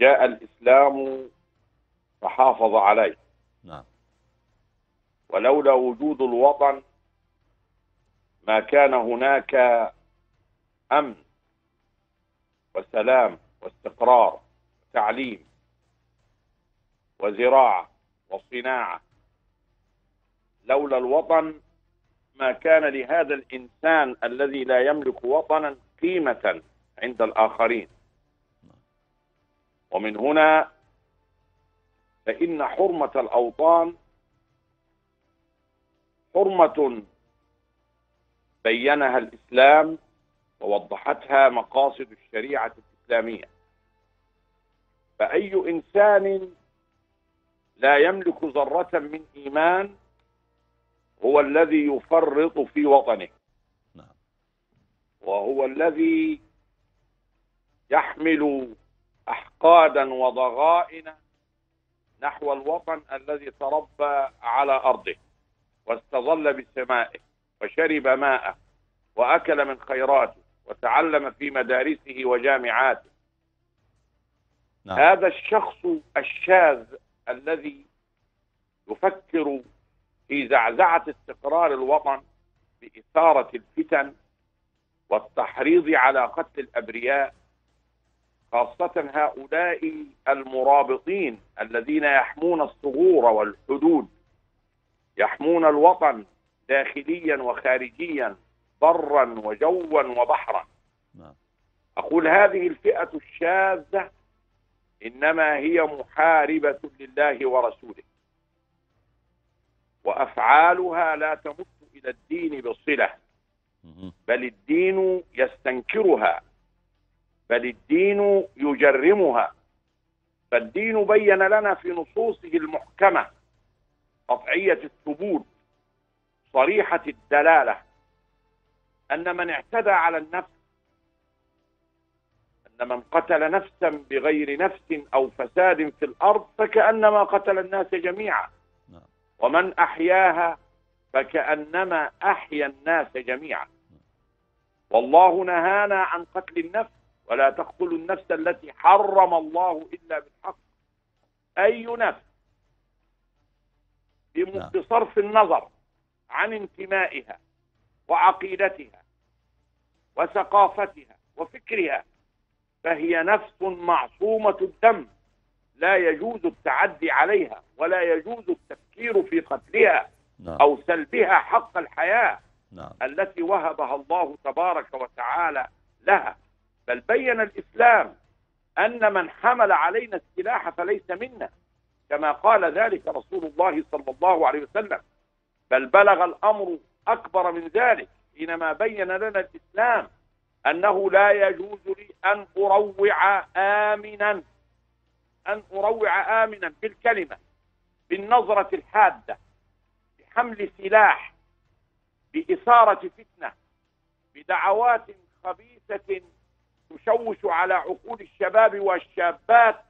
Speaker 5: جاء الاسلام فحافظ عليه نعم ولولا وجود الوطن ما كان هناك امن وسلام واستقرار وتعليم وزراعه وصناعه لولا الوطن ما كان لهذا الإنسان الذي لا يملك وطنا قيمة عند الآخرين ومن هنا فإن حرمة الأوطان حرمة بينها الإسلام ووضحتها مقاصد الشريعة الإسلامية فأي إنسان لا يملك ذرة من إيمان هو الذي يفرط في وطنه نعم. وهو الذي يحمل أحقادا وضغائن نحو الوطن الذي تربى على أرضه واستظل بسمائه وشرب ماءه وأكل من خيراته وتعلم في مدارسه وجامعاته نعم. هذا الشخص الشاذ الذي يفكر في زعزعة استقرار الوطن بإثارة الفتن والتحريض على قتل الأبرياء خاصة هؤلاء المرابطين الذين يحمون الصغور والحدود يحمون الوطن داخليا وخارجيا برا وجوا وبحرا نعم. أقول هذه الفئة الشاذة إنما هي محاربة لله ورسوله وأفعالها لا تمت إلى الدين بصلة بل الدين يستنكرها بل الدين يجرمها فالدين بين لنا في نصوصه المحكمة قطعية الثبوت صريحة الدلالة أن من اعتدى على النفس أن من قتل نفسا بغير نفس أو فساد في الأرض فكأنما قتل الناس جميعا ومن أحياها فكأنما أحيا الناس جميعا والله نهانا عن قتل النفس ولا تقتلوا النفس التي حرم الله إلا بالحق أي نفس بصرف النظر عن انتمائها وعقيدتها وثقافتها وفكرها فهي نفس معصومة الدم لا يجوز التعدي عليها ولا يجوز التفكير في قتلها نعم. أو سلبها حق الحياة نعم. التي وهبها الله تبارك وتعالى لها بل بين الإسلام أن من حمل علينا السلاح فليس منا كما قال ذلك رسول الله صلى الله عليه وسلم بل بلغ الأمر أكبر من ذلك حينما بين لنا الإسلام أنه لا يجوز لي أن أروع آمنا أن أروع آمنا بالكلمة بالنظرة الحادة بحمل سلاح بإثارة فتنة بدعوات خبيثة تشوش على عقول الشباب والشابات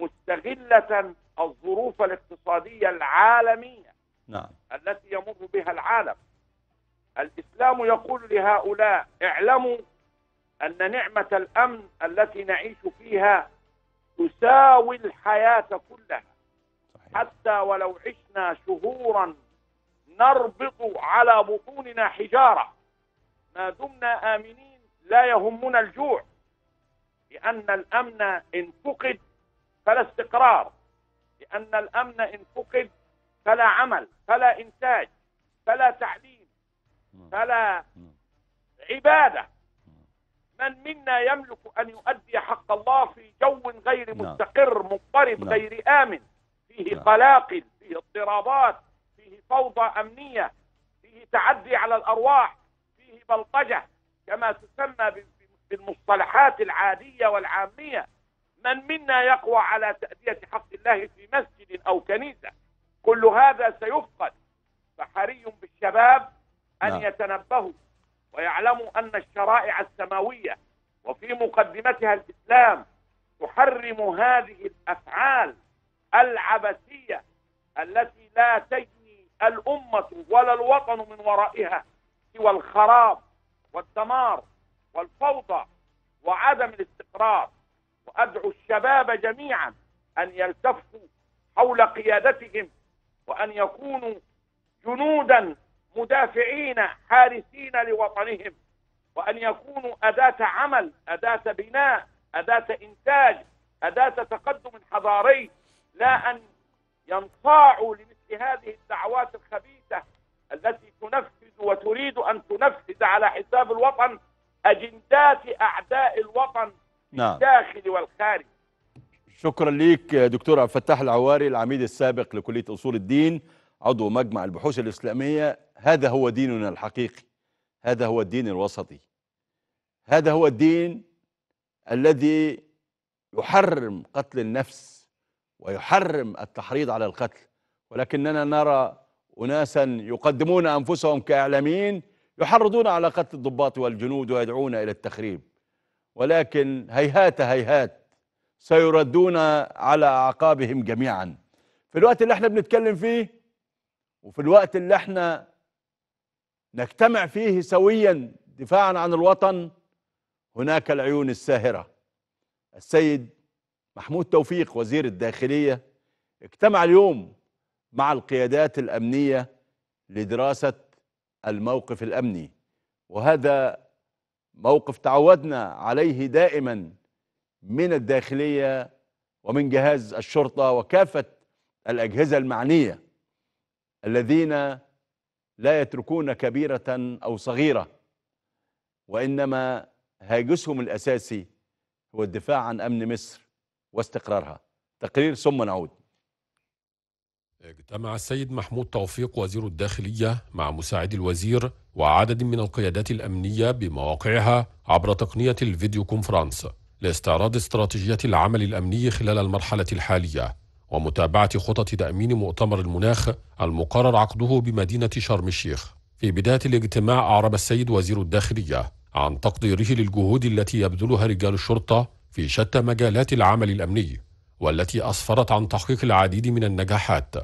Speaker 5: مستغلة الظروف الاقتصادية العالمية نعم. التي يمر بها العالم الإسلام يقول لهؤلاء اعلموا أن نعمة الأمن التي نعيش فيها تساوي الحياة كلها حتى ولو عشنا شهورا نربط على بطوننا حجارة ما دمنا آمنين لا يهمنا الجوع لأن الأمن إن فقد فلا استقرار لأن الأمن إن فقد فلا عمل فلا إنتاج فلا تعليم فلا عبادة من منا يملك أن يؤدي حق الله في جو غير نعم. مستقر مضطرب نعم. غير آمن فيه قلاقل نعم. فيه اضطرابات فيه فوضى أمنية فيه تعدي على الأرواح فيه بلطجة كما تسمى بالمصطلحات العادية والعامية من منا يقوى على تأدية حق الله في مسجد أو كنيسة كل هذا سيفقد فحري بالشباب أن يتنبهوا ويعلموا أن الشرائع السماوية وفي مقدمتها الإسلام تحرم هذه الأفعال العبثية التي لا تجني الأمة ولا الوطن من ورائها سوى الخراب والدمار والفوضى وعدم الاستقرار وأدعو الشباب جميعا أن يلتفوا حول قيادتهم وأن يكونوا جنودا مدافعين حارسين لوطنهم وأن يكونوا أداة عمل أداة بناء أداة إنتاج أداة تقدم حضاري لا أن ينصاعوا لمثل هذه الدعوات الخبيثة التي تنفذ وتريد أن تنفذ على حساب الوطن أجندات أعداء الوطن نعم. الداخل والخارج
Speaker 1: شكرا ليك دكتور عبد الفتاح العواري العميد السابق لكلية أصول الدين عضو مجمع البحوث الإسلامية هذا هو ديننا الحقيقي هذا هو الدين الوسطي هذا هو الدين الذي يحرم قتل النفس ويحرم التحريض على القتل ولكننا نرى أناسا يقدمون أنفسهم كإعلاميين يحرضون على قتل الضباط والجنود ويدعون إلى التخريب ولكن هيهات هيهات سيردون على أعقابهم جميعا في الوقت اللي احنا بنتكلم فيه وفي الوقت اللي احنا نجتمع فيه سويا دفاعا عن الوطن هناك العيون الساهرة السيد محمود توفيق وزير الداخلية اجتمع اليوم مع القيادات الأمنية لدراسة الموقف الأمني وهذا موقف تعودنا عليه دائما من الداخلية ومن جهاز الشرطة وكافة الأجهزة المعنية الذين لا يتركون كبيرة أو صغيرة وإنما هاجسهم الأساسي هو الدفاع عن أمن مصر واستقرارها تقرير ثم نعود
Speaker 6: اجتمع السيد محمود توفيق وزير الداخلية مع مساعد الوزير وعدد من القيادات الأمنية بمواقعها عبر تقنية الفيديو كونفرانس لاستعراض استراتيجية العمل الأمني خلال المرحلة الحالية ومتابعة خطط تأمين مؤتمر المناخ المقرر عقده بمدينة شرم الشيخ في بداية الاجتماع أعرب السيد وزير الداخلية عن تقديره للجهود التي يبذلها رجال الشرطة في شتى مجالات العمل الأمني والتي أسفرت عن تحقيق العديد من النجاحات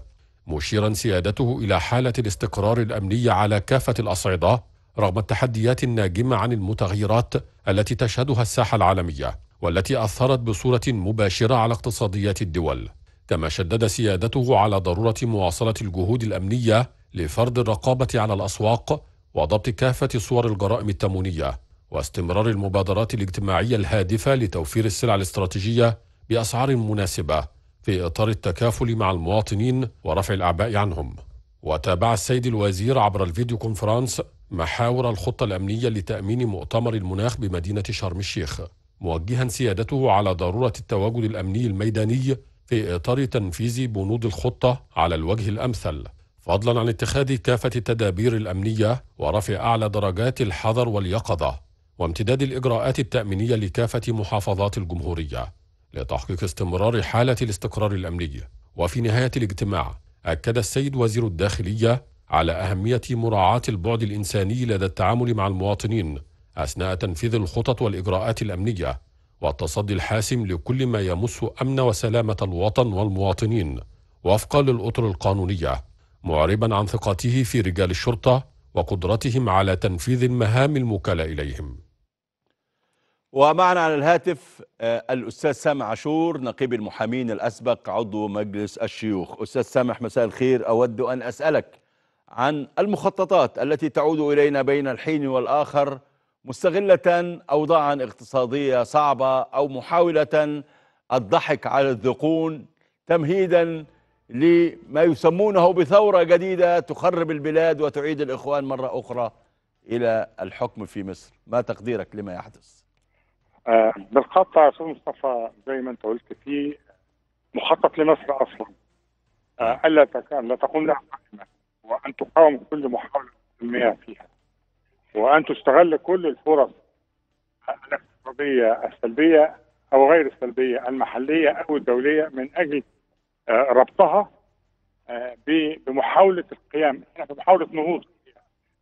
Speaker 6: مشيرا سيادته إلى حالة الاستقرار الأمني على كافة الأصعدة رغم التحديات الناجمة عن المتغيرات التي تشهدها الساحة العالمية والتي أثرت بصورة مباشرة على اقتصاديات الدول كما شدد سيادته على ضرورة مواصلة الجهود الأمنية لفرض الرقابة على الأسواق وضبط كافة صور الجرائم التمونية واستمرار المبادرات الاجتماعية الهادفة لتوفير السلع الاستراتيجية بأسعار مناسبة في إطار التكافل مع المواطنين ورفع الأعباء عنهم وتابع السيد الوزير عبر الفيديو كونفرانس محاور الخطة الأمنية لتأمين مؤتمر المناخ بمدينة شرم الشيخ موجها سيادته على ضرورة التواجد الأمني الميداني في إطار تنفيذ بنود الخطة على الوجه الأمثل فضلا عن اتخاذ كافة التدابير الأمنية ورفع أعلى درجات الحذر واليقظة وامتداد الإجراءات التأمينية لكافة محافظات الجمهورية لتحقيق استمرار حالة الاستقرار الأمني وفي نهاية الاجتماع أكد السيد وزير الداخلية على أهمية مراعاة البعد الإنساني لدى التعامل مع المواطنين أثناء تنفيذ الخطط والإجراءات الأمنية والتصدي الحاسم لكل ما يمس أمن وسلامة الوطن والمواطنين وفقا للأطر القانونية معربا عن ثقته في رجال الشرطة وقدرتهم على تنفيذ المهام المكالة إليهم
Speaker 1: ومعنا على الهاتف آه، الأستاذ سامح عاشور نقيب المحامين الأسبق عضو مجلس الشيوخ أستاذ سامح مساء الخير أود أن أسألك عن المخططات التي تعود إلينا بين الحين والآخر مستغلة أوضاعا اقتصادية صعبة أو محاولة الضحك على الذقون تمهيدا لما يسمونه بثورة جديدة تخرب البلاد وتعيد الإخوان مرة أخرى إلى الحكم في مصر ما تقديرك لما يحدث؟ آه، بالقطع
Speaker 8: أستاذ مصطفى زي ما أنت قلت في مخطط لمصر أصلا آه، ألا لا تقوم لها وأن تقاوم كل محاولة المياه فيها وان تستغل كل الفرص الاقتصاديه السلبيه او غير السلبيه المحليه او الدوليه من اجل آه، ربطها آه، بمحاوله القيام احنا في يعني محاوله نهوض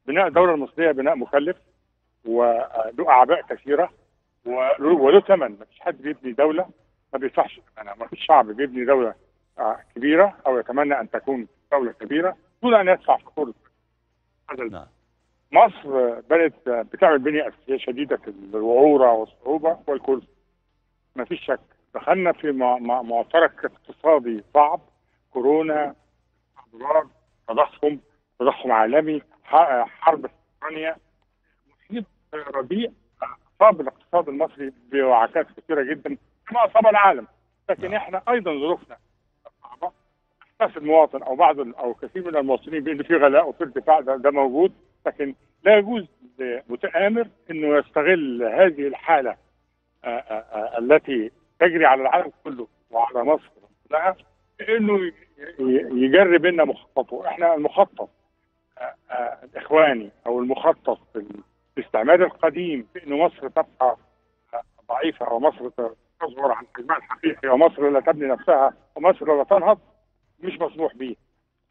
Speaker 8: بناء الدوله المصريه بناء مكلف وله آه، اعباء كثيره وله ثمن ما فيش حد بيبني دوله ما بيصحش انا ما فيش شعب بيبني دوله كبيره او يتمنى ان تكون دوله كبيره دون ان يدفع فاتوره هذا نعم. مصر بنت بتعمل بنيه اساسيه شديده في الوعوره والصعوبه والكل ما فيش شك دخلنا في معترك اقتصادي صعب كورونا اضرار تضخم تضخم عالمي حرب في اوكرانيا محيط رديء اصاب الاقتصاد المصري بوعكات كثيره جدا كما اصاب العالم لكن احنا ايضا ظروفنا صعبه احساس المواطن او بعض او كثير من المواطنين بان في غلاء وفي ارتفاع ده, ده موجود لكن لا يجوز لمتآمر انه يستغل هذه الحاله آه، آه، آه، التي تجري على العالم كله وعلى مصر كلها انه يجرب لنا مخططه، احنا المخطط الاخواني او المخطط الاستعمار القديم في انه مصر تبقى ضعيفه ومصر تصغر عن حجمها الحقيقي ومصر لا تبني نفسها ومصر لا تنهض مش مسموح به.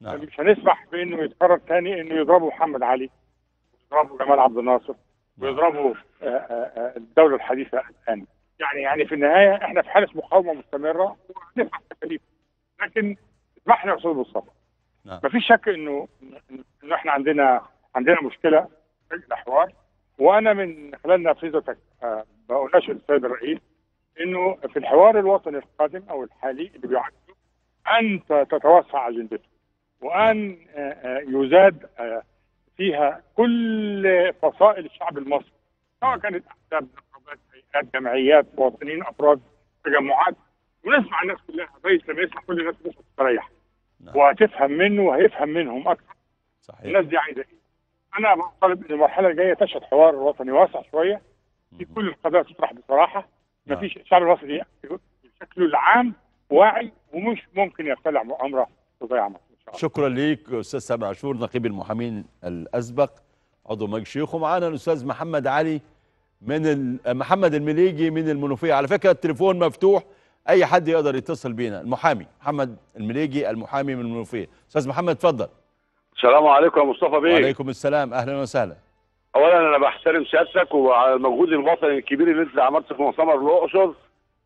Speaker 8: نعم. مش هنسمح بانه يتكرر تاني انه يضربوا محمد علي يضربوا جمال عبد الناصر نعم. ويضربوا آه، آه، آه، الدوله الحديثه الان يعني يعني في النهايه احنا في حاله مقاومه مستمره وهنفعل لكن ما احنا وصول بالصبر ما نعم. فيش شك انه انه احنا عندنا عندنا مشكله في الاحوال وانا من خلال نافذتك بقولهاش للسيد الرئيس انه في الحوار الوطني القادم او الحالي اللي بيعكسه ان تتوسع اجندته وان يزاد فيها كل فصائل الشعب المصري سواء كانت احزاب نقابات هيئات جمعيات مواطنين افراد تجمعات ونسمع الناس كلها زي لما يسمع كل الناس مش هتستريح نعم. وهتفهم منه وهيفهم منهم اكثر صحيح الناس دي عايزه ايه؟ انا بعتقد ان المرحله الجايه تشهد حوار وطني واسع شويه في كل القضايا تطرح بصراحه ما نعم. فيش الشعب المصري بشكله العام واعي ومش ممكن يقتلع مؤامره تضيع
Speaker 1: مصر شكرا ليك استاذ سامي عاشور نقيب المحامين الاسبق عضو مجلس شيوخ ومعانا الاستاذ محمد علي من محمد المليجي من المنوفيه على فكره التليفون مفتوح اي حد يقدر يتصل بينا المحامي محمد المليجي المحامي من المنوفيه استاذ محمد اتفضل
Speaker 9: السلام عليكم يا مصطفى بيه وعليكم
Speaker 1: السلام اهلا وسهلا
Speaker 9: اولا انا بحترم سيادتك وعلى المجهود الوطني الكبير اللي انت عملته في مؤتمر الاقصر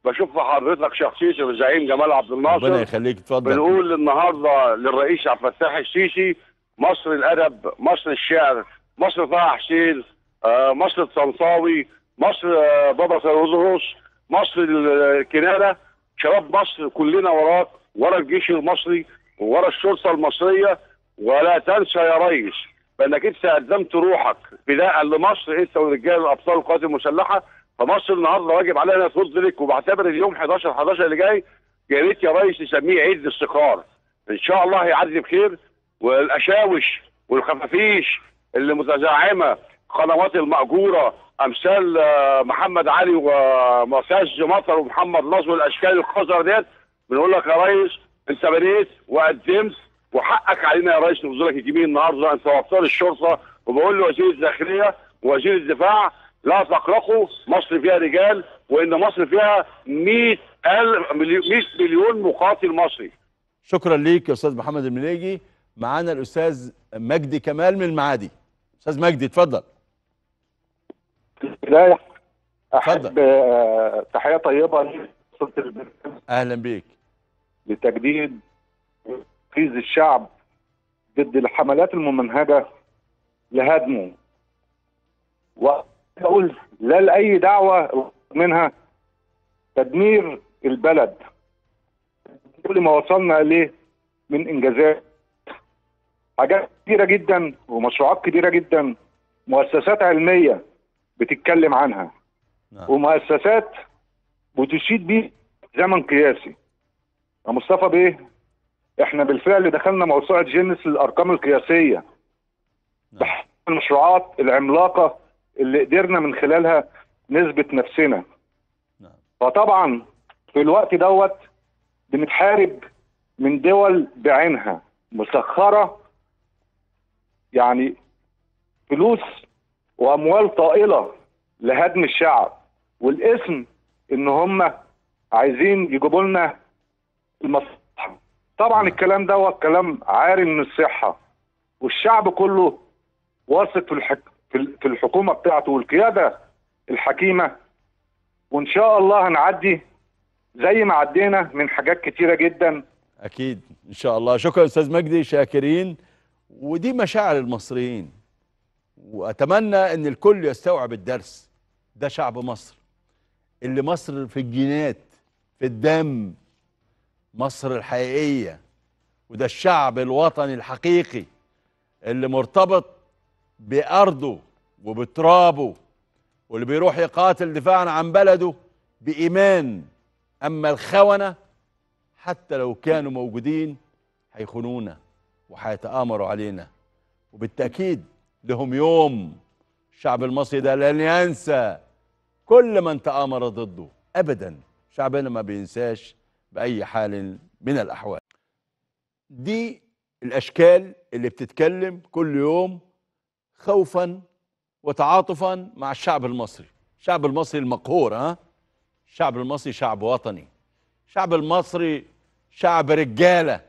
Speaker 9: بشوف حضرتك شخصية الزعيم جمال عبد الناصر ربنا يخليك
Speaker 1: اتفضل بنقول
Speaker 9: النهارده للرئيس عبد الفتاح السيسي مصر الأدب، مصر الشعر، مصر طه حسين، آه، مصر الطنطاوي، مصر آه، بابا فيروزوس مصر الكنانة، شباب مصر كلنا وراك، ورا الجيش المصري، ورا الشرطة المصرية، ولا تنسى يا ريس بأنك أنت قدمت روحك بناء لمصر أنت ورجال الأبطال القوات المسلحة فمصر النهارده واجب عليها انها لك وبعتبر اليوم 11 11 اللي جاي يا ريت يا ريس نسميه عيد الاستقرار ان شاء الله هيعدي بخير والاشاوش والخفافيش اللي متزعمه قنوات المأجورة أمثال آه، محمد علي ومساج مطر ومحمد نصر والاشكال القذرة ديت بنقول لك يا ريس أنت بنيت وقدمت وحقك علينا يا ريس نبذلك الجميل النهارده أنت وابطال الشرطة وبقول لوزير الداخلية ووزير الدفاع لا تقلقوا مصر فيها رجال وان مصر فيها 100 100 مليون مقاتل مصري
Speaker 1: شكرا ليك يا استاذ محمد المنيجي معانا الاستاذ مجدي كمال من المعادي استاذ مجدي اتفضل
Speaker 7: لا احب آه، تحيه طيبه اهلا بيك لتجديد تنفيذ الشعب ضد الحملات الممنهجه لهدمه اقول لا لاي دعوه منها تدمير البلد كل ما وصلنا اليه من انجازات حاجات كتيره جدا ومشروعات كتيره جدا مؤسسات علميه بتتكلم عنها نعم. ومؤسسات بتشيد بيه زمن قياسي يا مصطفى بيه احنا بالفعل دخلنا موسوعه جينيس للارقام القياسيه نعم. المشروعات العملاقه اللي قدرنا من خلالها نثبت نفسنا نعم. فطبعا في الوقت دوت بنتحارب من دول بعينها مسخره يعني فلوس واموال طائله لهدم الشعب والاسم ان هم عايزين يجيبوا لنا المصلحه طبعا نعم. الكلام دوت كلام عار من الصحه والشعب كله واثق في الحك... في الحكومه بتاعته والقياده الحكيمه وان شاء الله هنعدي
Speaker 1: زي ما عدينا من حاجات كتيره جدا اكيد ان شاء الله شكرا استاذ مجدي شاكرين ودي مشاعر المصريين واتمنى ان الكل يستوعب الدرس ده شعب مصر اللي مصر في الجينات في الدم مصر الحقيقيه وده الشعب الوطني الحقيقي اللي مرتبط بأرضه وبترابه واللي بيروح يقاتل دفاعا عن بلده بإيمان أما الخونة حتى لو كانوا موجودين هيخونونا وهيتآمروا علينا وبالتأكيد لهم يوم الشعب المصري ده لن ينسى كل من تآمر ضده أبدا شعبنا ما بينساش بأي حال من الأحوال دي الأشكال اللي بتتكلم كل يوم خوفا وتعاطفا مع الشعب المصري الشعب المصري المقهور ها الشعب المصري شعب وطني الشعب المصري شعب رجالة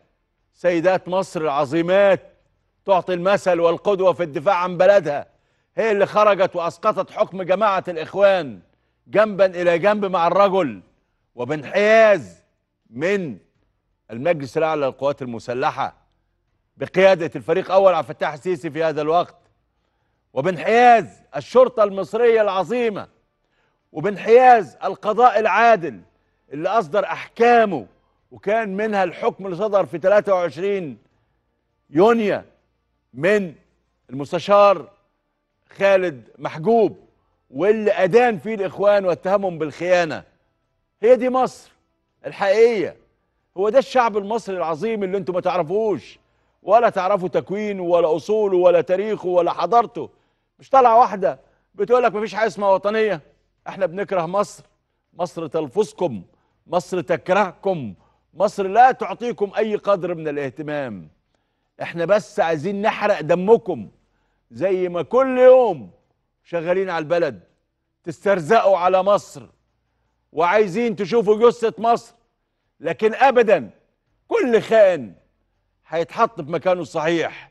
Speaker 1: سيدات مصر عظيمات تعطي المثل والقدوة في الدفاع عن بلدها هي اللي خرجت وأسقطت حكم جماعة الإخوان جنبا إلى جنب مع الرجل وبانحياز من المجلس الأعلى للقوات المسلحة بقيادة الفريق أول عبد الفتاح السيسي في هذا الوقت وبانحياز الشرطة المصرية العظيمة وبانحياز القضاء العادل اللي أصدر أحكامه وكان منها الحكم اللي صدر في 23 يونيو من المستشار خالد محجوب واللي أدان فيه الإخوان واتهمهم بالخيانة هي دي مصر الحقيقية هو ده الشعب المصري العظيم اللي انتم ما تعرفوش ولا تعرفوا تكوينه ولا أصوله ولا تاريخه ولا حضارته مش طالعه واحده بتقول لك مفيش حاجه اسمها وطنيه احنا بنكره مصر مصر تلفظكم مصر تكرهكم مصر لا تعطيكم اي قدر من الاهتمام احنا بس عايزين نحرق دمكم زي ما كل يوم شغالين على البلد تسترزقوا على مصر وعايزين تشوفوا جثة مصر لكن ابدا كل خائن هيتحط في مكانه الصحيح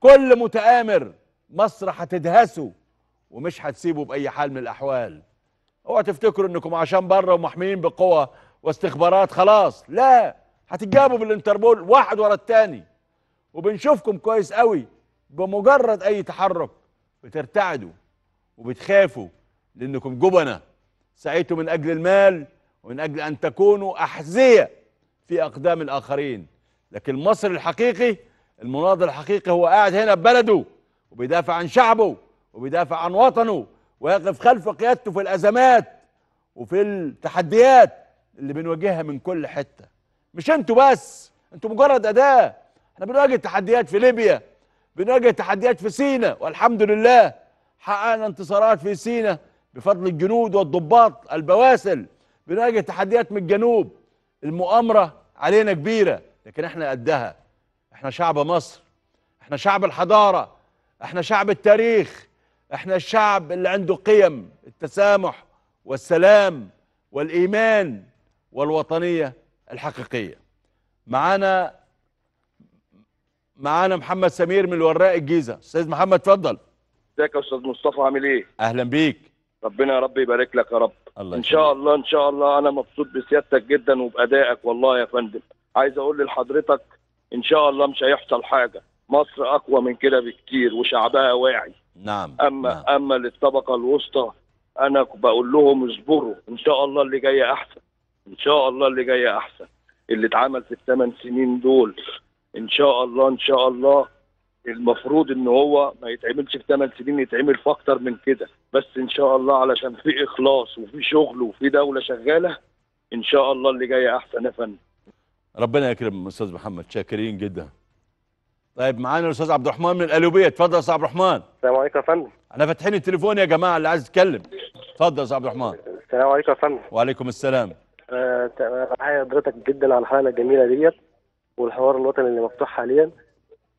Speaker 1: كل متآمر مصر هتدهسه ومش هتسيبه باي حال من الاحوال اوعى تفتكروا انكم عشان بره ومحميين بقوه واستخبارات خلاص لا هتتجابوا بالانتربول واحد ورا التاني وبنشوفكم كويس قوي بمجرد اي تحرك بترتعدوا وبتخافوا لانكم جبنه سعيتوا من اجل المال ومن اجل ان تكونوا احذيه في اقدام الاخرين لكن مصر الحقيقي المناضل الحقيقي هو قاعد هنا ببلده وبيدافع عن شعبه وبيدافع عن وطنه ويقف خلف قيادته في الأزمات وفي التحديات اللي بنواجهها من كل حتة مش انتوا بس انتوا مجرد أداة احنا بنواجه تحديات في ليبيا بنواجه تحديات في سينا والحمد لله حققنا انتصارات في سينا بفضل الجنود والضباط البواسل بنواجه تحديات من الجنوب المؤامرة علينا كبيرة لكن احنا قدها احنا شعب مصر احنا شعب الحضارة احنا شعب التاريخ احنا الشعب اللي عنده قيم التسامح والسلام والايمان والوطنيه الحقيقيه معانا معانا محمد سمير من الوراق الجيزه استاذ محمد اتفضل
Speaker 5: ازيك يا استاذ مصطفى عامل ايه اهلا بيك ربنا يا رب يبارك لك يا رب الله ان شاء الله ان شاء الله انا مبسوط بسيادتك جدا وبادائك والله يا فندم عايز اقول لحضرتك ان شاء الله مش هيحصل حاجه مصر اقوى من كده بكتير وشعبها واعي نعم اما نعم. اما للطبقه الوسطى انا بقول لهم اصبروا ان شاء الله اللي جاي احسن ان شاء الله اللي جاي احسن اللي اتعمل في الثمان سنين دول ان شاء الله ان شاء الله المفروض ان هو ما يتعملش في ثمان سنين يتعمل في اكتر
Speaker 3: من كده بس ان شاء الله علشان في اخلاص وفي شغل وفي دوله شغاله
Speaker 1: ان شاء الله اللي جاي احسن يا فندم ربنا يكرم استاذ محمد شاكرين جدا طيب معانا الاستاذ عبد الرحمن من الألوبية اتفضل يا استاذ عبد الرحمن السلام عليكم يا فندم انا فاتحين التليفون يا جماعه اللي عايز يتكلم اتفضل يا استاذ عبد الرحمن
Speaker 3: السلام عليكم يا فندم
Speaker 1: وعليكم السلام
Speaker 3: انا أه حضرتك جدا على الحلقه الجميله ديت والحوار الوطني اللي مفتوح حاليا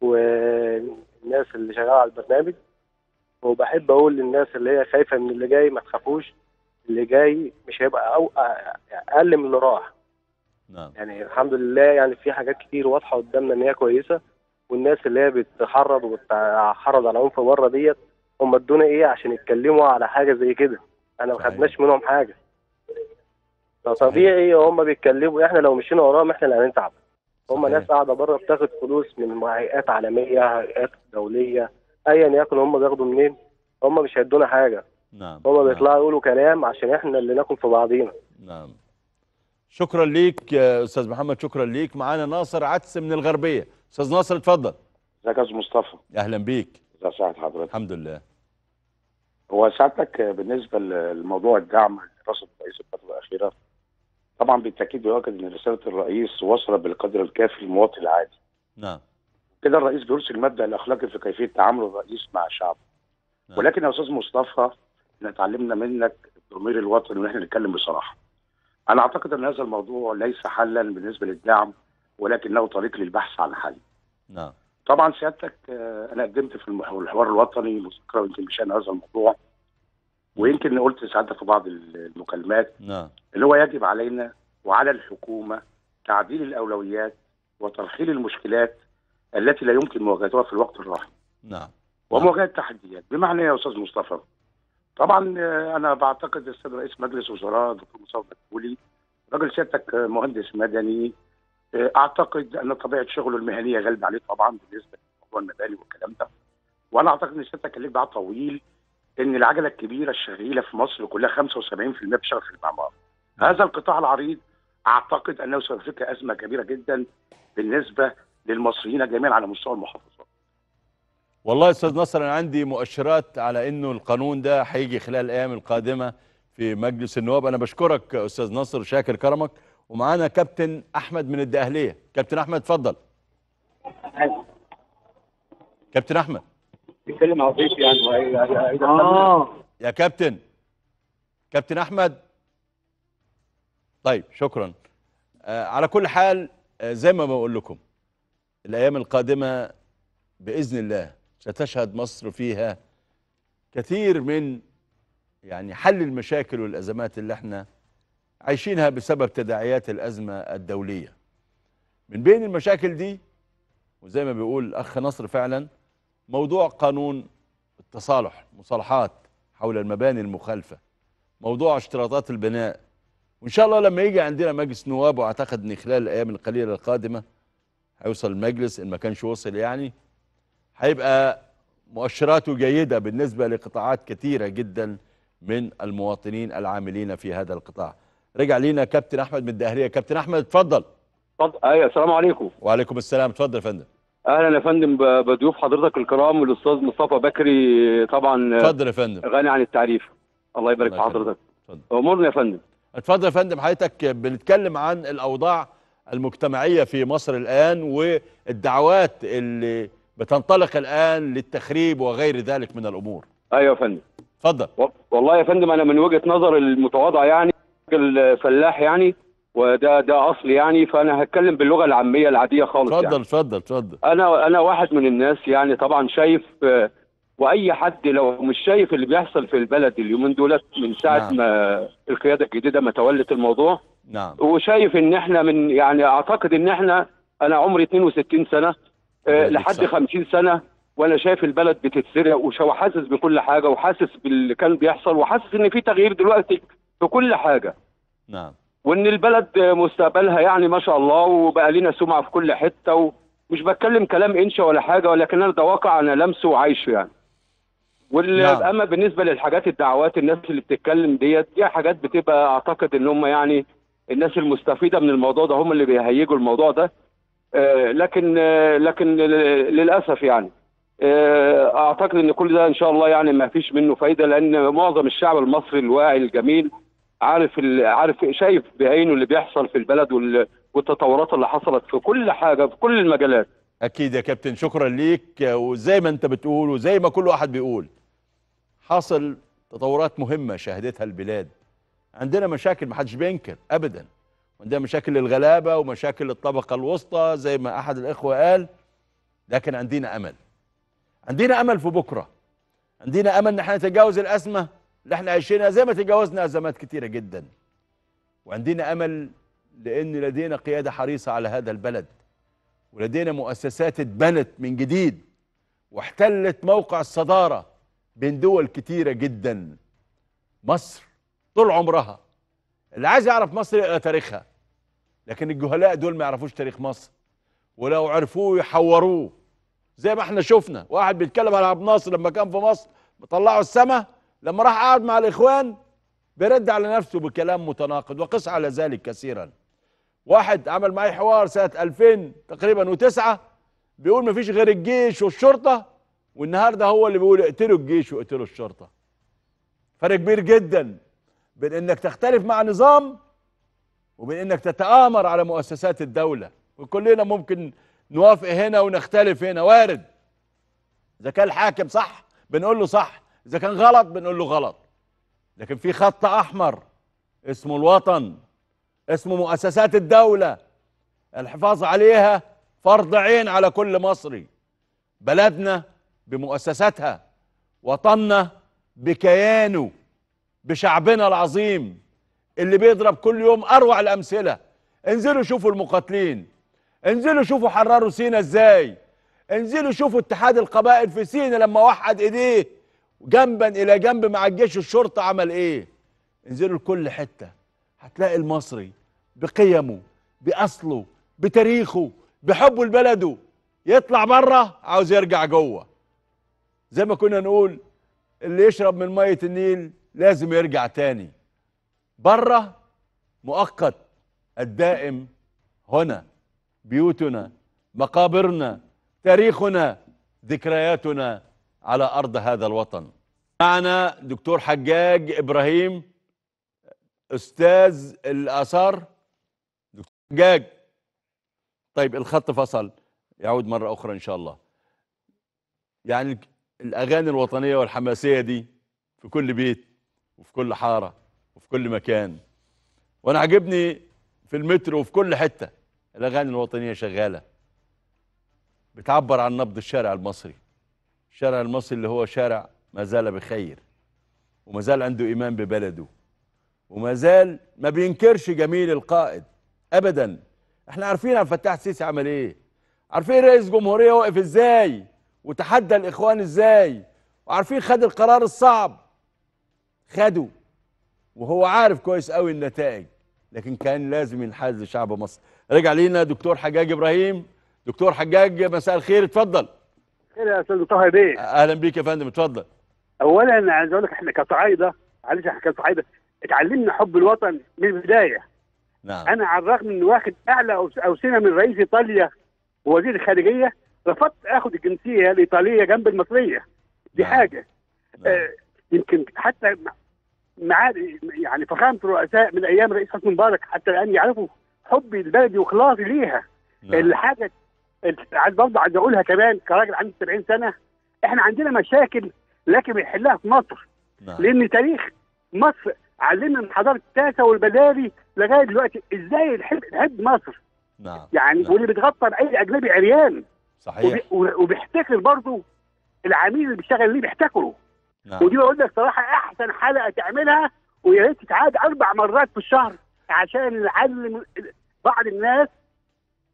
Speaker 3: والناس اللي شغاله على البرنامج وبحب اقول للناس اللي هي خايفه من اللي جاي ما تخافوش اللي جاي مش هيبقى أو اقل من اللي راح نعم يعني الحمد لله يعني في حاجات كتير واضحه قدامنا ان هي كويسه والناس اللي هي بتحرض وبتحرض على العنف بره ديت هم ادونا ايه عشان يتكلموا على حاجه زي كده انا ما خدناش منهم حاجه فطبيعي هم بيتكلموا احنا لو مشينا وراهم احنا اللي هنتعب هم ناس قاعده بره بتاخد فلوس من هيئات عالميه هيئات دوليه ايا يكن هم بياخدوا منين هم مش هيدونا حاجه نعم هم نعم. بيطلعوا يقولوا كلام عشان احنا اللي ناكل في بعضينا
Speaker 1: نعم شكرا ليك استاذ محمد شكرا ليك معانا ناصر عدس من الغربيه استاذ ناصر اتفضل ازيك يا استاذ مصطفى اهلا بيك ازي سعاده حضرتك الحمد لله
Speaker 3: هو سعادتك بالنسبه لموضوع الدعم لرئاسه الرئيس الفتره الاخيره طبعا بالتاكيد يؤكد ان رساله الرئيس وصلت بالقدر الكافي للمواطن العادي نعم كده الرئيس بيرسل المبدا الاخلاقي في كيفيه تعامل الرئيس مع شعبه نعم. ولكن يا استاذ مصطفى احنا اتعلمنا منك الضمير الوطني وان احنا نتكلم بصراحه انا اعتقد ان هذا الموضوع ليس حلا بالنسبه للدعم ولكنه طريق للبحث عن حل. نعم. طبعا سيادتك آه، انا قدمت في الحوار الوطني مذكره يمكن بشان هذا الموضوع ويمكن قلت ساعتها في بعض المكالمات نعم. اللي هو يجب علينا وعلى الحكومه تعديل الاولويات وترحيل المشكلات التي لا يمكن مواجهتها في الوقت الراهن.
Speaker 1: نعم. نعم. ومواجهه
Speaker 3: التحديات بمعنى إيه يا استاذ مصطفى طبعا آه، انا بعتقد استاذ رئيس مجلس وزراء دكتور مصطفى مدبولي راجل سيادتك آه، مهندس مدني آه، اعتقد ان طبيعه شغله المهنيه غالبه عليه طبعا بالنسبه لموضوع المباني والكلام ده وانا اعتقد ان سيادتك اللي بعد طويل ان العجله الكبيره الشغيله في مصر كلها 75% بتشتغل في المعمار. نعم. هذا القطاع العريض اعتقد انه سيفرق ازمه كبيره جدا بالنسبه للمصريين جميعا على مستوى المحافظه.
Speaker 1: والله استاذ نصر انا عندي مؤشرات على انه القانون ده هيجي خلال الايام القادمه في مجلس النواب انا بشكرك استاذ نصر شاكر كرمك ومعانا كابتن احمد من الدقهليه كابتن احمد اتفضل كابتن احمد
Speaker 4: بيتكلم عظيم يعني اه
Speaker 1: يا كابتن كابتن احمد طيب شكرا آه على كل حال آه زي ما بقول لكم الايام القادمه باذن الله ستشهد مصر فيها كثير من يعني حل المشاكل والأزمات اللي احنا عايشينها بسبب تداعيات الأزمة الدولية من بين المشاكل دي وزي ما بيقول الأخ نصر فعلا موضوع قانون التصالح مصالحات حول المباني المخالفة موضوع اشتراطات البناء وإن شاء الله لما يجي عندنا مجلس نواب وأعتقد أن خلال الأيام القليلة القادمة هيوصل المجلس إن ما كانش وصل يعني هيبقى مؤشراته جيدة بالنسبة لقطاعات كثيرة جدا من المواطنين العاملين في هذا القطاع رجع لينا كابتن أحمد من الدهرية كابتن أحمد اتفضل اتفضل ايوه السلام عليكم وعليكم السلام اتفضل يا فندم
Speaker 4: اهلا يا فندم بضيوف حضرتك الكرام والاستاذ مصطفى بكري طبعا اتفضل يا فندم غني عن التعريف الله يبارك في حضرتك امورنا يا فندم
Speaker 1: اتفضل يا فندم حضرتك بنتكلم عن الاوضاع المجتمعيه في مصر الان والدعوات اللي بتنطلق الآن للتخريب وغير ذلك من الأمور أيوة يا فندم اتفضل
Speaker 4: والله يا فندم أنا من وجهة نظر المتواضعة يعني الفلاح يعني وده ده اصلي يعني فانا هتكلم باللغه العاميه العاديه خالص يعني. اتفضل يعني.
Speaker 1: اتفضل اتفضل
Speaker 4: انا انا واحد من الناس يعني طبعا شايف آه، واي حد لو مش شايف اللي بيحصل في البلد اليومين دولت من ساعه نعم. ما القياده الجديده ما تولت الموضوع نعم وشايف ان احنا من يعني اعتقد ان احنا انا عمري 62 سنه آه، لحد 50 سنه وانا شايف البلد بتتسرق وحاسس بكل حاجه وحاسس باللي كان بيحصل وحاسس ان في تغيير دلوقتي في كل حاجه نعم وان البلد مستقبلها يعني ما شاء الله وبقى لنا سمعه في كل حته ومش بتكلم كلام انشا ولا حاجه ولكن انا ده واقع انا لمسه وعايشه يعني وال... نعم. اما بالنسبه للحاجات الدعوات الناس اللي بتتكلم ديت دي حاجات بتبقى اعتقد ان هم يعني الناس المستفيده من الموضوع ده هم اللي بيهيجوا الموضوع ده آه، لكن آه، لكن للاسف يعني آه، اعتقد ان كل ده ان شاء الله يعني ما فيش منه فايده لان معظم الشعب المصري الواعي الجميل عارف عارف شايف بعينه اللي بيحصل في البلد والتطورات اللي حصلت في كل حاجه في كل المجالات
Speaker 1: اكيد يا كابتن شكرا ليك وزي ما انت بتقول وزي ما كل واحد بيقول حصل تطورات مهمه شهدتها البلاد عندنا مشاكل محدش بينكر ابدا وده مشاكل الغلابة ومشاكل الطبقة الوسطى زي ما أحد الإخوة قال لكن عندنا أمل عندنا أمل في بكرة عندنا أمل إن احنا نتجاوز الأزمة اللي احنا عايشينها زي ما تجاوزنا أزمات كتيرة جدا وعندنا أمل لأن لدينا قيادة حريصة على هذا البلد ولدينا مؤسسات اتبنت من جديد واحتلت موقع الصدارة بين دول كتيرة جدا مصر طول عمرها اللي عايز يعرف مصر يقرا تاريخها لكن الجهلاء دول ما يعرفوش تاريخ مصر ولو عرفوه يحوروه زي ما احنا شفنا واحد بيتكلم على عبد الناصر لما كان في مصر طلعوا السما لما راح قعد مع الاخوان بيرد على نفسه بكلام متناقض وقس على ذلك كثيرا واحد عمل معي حوار سنة 2000 تقريبا وتسعة بيقول ما فيش غير الجيش والشرطة والنهاردة هو اللي بيقول اقتلوا الجيش واقتلوا الشرطة فرق كبير جدا بين انك تختلف مع نظام ومن انك تتآمر على مؤسسات الدولة وكلنا ممكن نوافق هنا ونختلف هنا وارد اذا كان الحاكم صح بنقول له صح اذا كان غلط بنقول له غلط لكن في خط احمر اسمه الوطن اسمه مؤسسات الدولة الحفاظ عليها فرض عين على كل مصري بلدنا بمؤسساتها وطننا بكيانه بشعبنا العظيم اللي بيضرب كل يوم اروع الامثله انزلوا شوفوا المقاتلين انزلوا شوفوا حرروا سينا ازاي انزلوا شوفوا اتحاد القبائل في سينا لما وحد ايديه جنبا الى جنب مع الجيش والشرطه عمل ايه انزلوا لكل حته هتلاقي المصري بقيمه باصله بتاريخه بحبه لبلده يطلع بره عاوز يرجع جوه زي ما كنا نقول اللي يشرب من ميه النيل لازم يرجع تاني بره مؤقت الدائم هنا بيوتنا مقابرنا تاريخنا ذكرياتنا على أرض هذا الوطن معنا دكتور حجاج إبراهيم أستاذ الآثار دكتور حجاج طيب الخط فصل يعود مرة أخرى إن شاء الله يعني الأغاني الوطنية والحماسية دي في كل بيت وفي كل حارة وفي كل مكان وانا عاجبني في المترو وفي كل حته الاغاني الوطنيه شغاله بتعبر عن نبض الشارع المصري الشارع المصري اللي هو شارع ما زال بخير وما زال عنده ايمان ببلده وما زال ما بينكرش جميل القائد ابدا احنا عارفين عبد الفتاح السيسي عمل ايه عارفين رئيس جمهوريه وقف ازاي وتحدى الاخوان ازاي وعارفين خد القرار الصعب خدوا وهو عارف كويس قوي النتائج لكن كان لازم ينحاز لشعب مصر رجع لينا دكتور حجاج ابراهيم دكتور حجاج مساء الخير اتفضل خير يا استاذ طه بيه اهلا بيك يا فندم اتفضل اولا انا عايز اقول لك
Speaker 4: احنا كصعايده معلش احنا كصعايده اتعلمنا حب الوطن من البدايه نعم انا على الرغم ان واخد اعلى سنة من رئيس ايطاليا ووزير الخارجيه رفضت اخد الجنسيه الايطاليه جنب المصريه دي نعم. حاجه نعم. آه يمكن حتى معالي يعني فخامه الرؤساء من ايام الرئيس حسني مبارك حتى الان يعرفوا حبي لبلدي وخلاصي ليها
Speaker 5: نعم. الحاجه
Speaker 4: عايز برضه عايز اقولها كمان كراجل عندي 70 سنه احنا عندنا مشاكل لكن بنحلها في مصر نعم. لان تاريخ مصر علمنا من حضاره التاسع والبداري لغايه دلوقتي ازاي نحب نحب مصر نعم يعني نعم. واللي بيتغطى باي اجنبي عريان صحيح وبيحتكر برضه العميل اللي بيشتغل ليه بيحتكره نعم. ودي بقول لك صراحه احسن حلقه تعملها ويا ريت تتعاد اربع مرات في الشهر عشان نعلم بعض الناس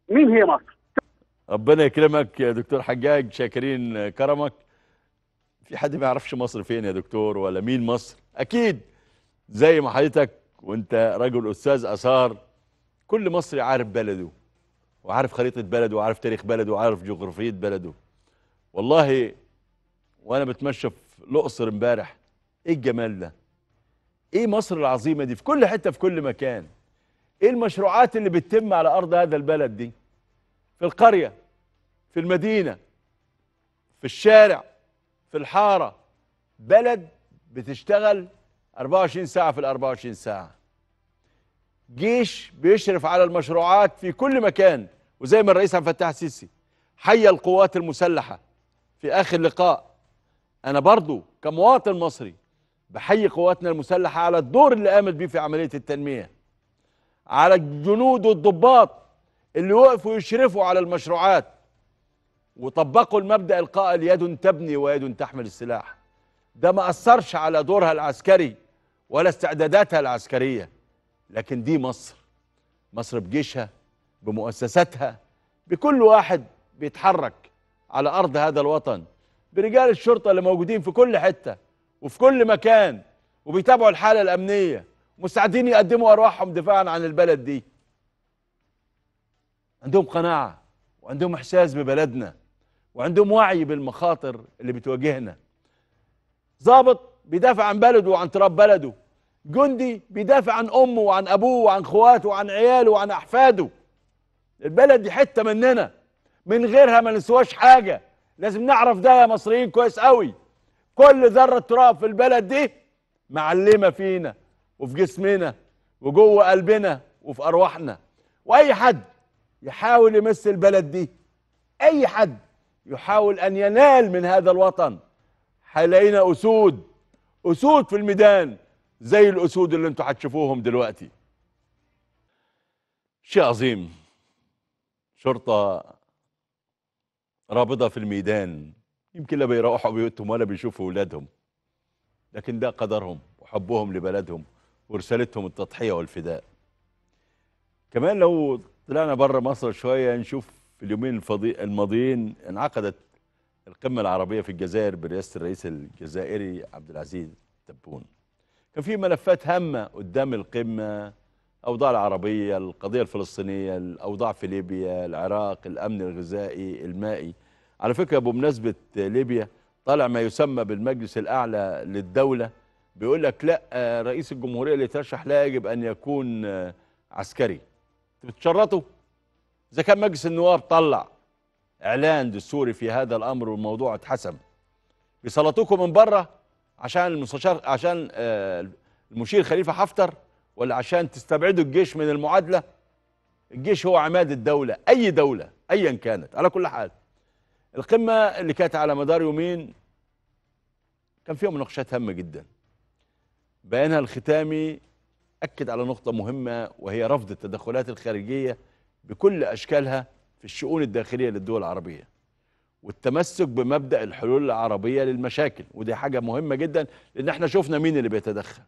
Speaker 4: مين هي مصر
Speaker 1: ربنا يكرمك يا دكتور حجاج شاكرين كرمك في حد ما يعرفش مصر فين يا دكتور ولا مين مصر اكيد زي ما حضرتك وانت رجل استاذ اثار كل مصري عارف بلده وعارف خريطه بلده وعارف تاريخ بلده وعارف جغرافيه بلده والله وانا بتمشى في الاقصر امبارح ايه الجمال ده ايه مصر العظيمه دي في كل حته في كل مكان ايه المشروعات اللي بتتم على ارض هذا البلد دي في القريه في المدينه في الشارع في الحاره بلد بتشتغل 24 ساعه في ال 24 ساعه جيش بيشرف على المشروعات في كل مكان وزي ما الرئيس عبد الفتاح السيسي حيا القوات المسلحه في اخر لقاء انا برضو كمواطن مصري بحيي قواتنا المسلحه على الدور اللي قامت بيه في عمليه التنميه على الجنود والضباط اللي وقفوا يشرفوا على المشروعات وطبقوا المبدا القائل يد تبني ويد تحمل السلاح ده ما اثرش على دورها العسكري ولا استعداداتها العسكريه لكن دي مصر مصر بجيشها بمؤسساتها بكل واحد بيتحرك على ارض هذا الوطن برجال الشرطه اللي موجودين في كل حته وفي كل مكان وبيتابعوا الحاله الامنيه مستعدين يقدموا ارواحهم دفاعا عن البلد دي عندهم قناعه وعندهم احساس ببلدنا وعندهم وعي بالمخاطر اللي بتواجهنا ضابط بيدافع عن بلده وعن تراب بلده جندي بيدافع عن امه وعن ابوه وعن اخواته وعن عياله وعن احفاده البلد دي حته مننا من غيرها ما نسواش حاجه لازم نعرف ده يا مصريين كويس قوي كل ذره تراب في البلد دي معلمه فينا وفي جسمنا وجوه قلبنا وفي ارواحنا واي حد يحاول يمس البلد دي اي حد يحاول ان ينال من هذا الوطن هيلاقينا اسود اسود في الميدان زي الاسود اللي انتوا هتشوفوهم دلوقتي شيء عظيم شرطه رابضة في الميدان يمكن لا بيروحوا بيوتهم ولا بيشوفوا أولادهم لكن ده قدرهم وحبهم لبلدهم ورسالتهم التضحية والفداء كمان لو طلعنا بره مصر شوية نشوف في اليومين الماضيين انعقدت القمة العربية في الجزائر برئاسة الرئيس الجزائري عبد العزيز تبون كان في ملفات هامة قدام القمة الأوضاع العربية القضية الفلسطينية الأوضاع في ليبيا العراق الأمن الغذائي المائي على فكرة بمناسبة ليبيا طالع ما يسمى بالمجلس الأعلى للدولة بيقول لك لا آه، رئيس الجمهورية اللي ترشح لا يجب أن يكون آه، عسكري بتشرطوا إذا كان مجلس النواب طلع إعلان دستوري في هذا الأمر والموضوع اتحسم بيسلطوكم من بره عشان المستشار عشان آه، المشير خليفة حفتر ولا عشان تستبعدوا الجيش من المعادلة الجيش هو عماد الدولة أي دولة أيا كانت على كل حال القمة اللي كانت على مدار يومين كان فيها مناقشات هامة جدا بيانها الختامي أكد على نقطة مهمة وهي رفض التدخلات الخارجية بكل أشكالها في الشؤون الداخلية للدول العربية والتمسك بمبدأ الحلول العربية للمشاكل ودي حاجة مهمة جدا لأن احنا شفنا مين اللي بيتدخل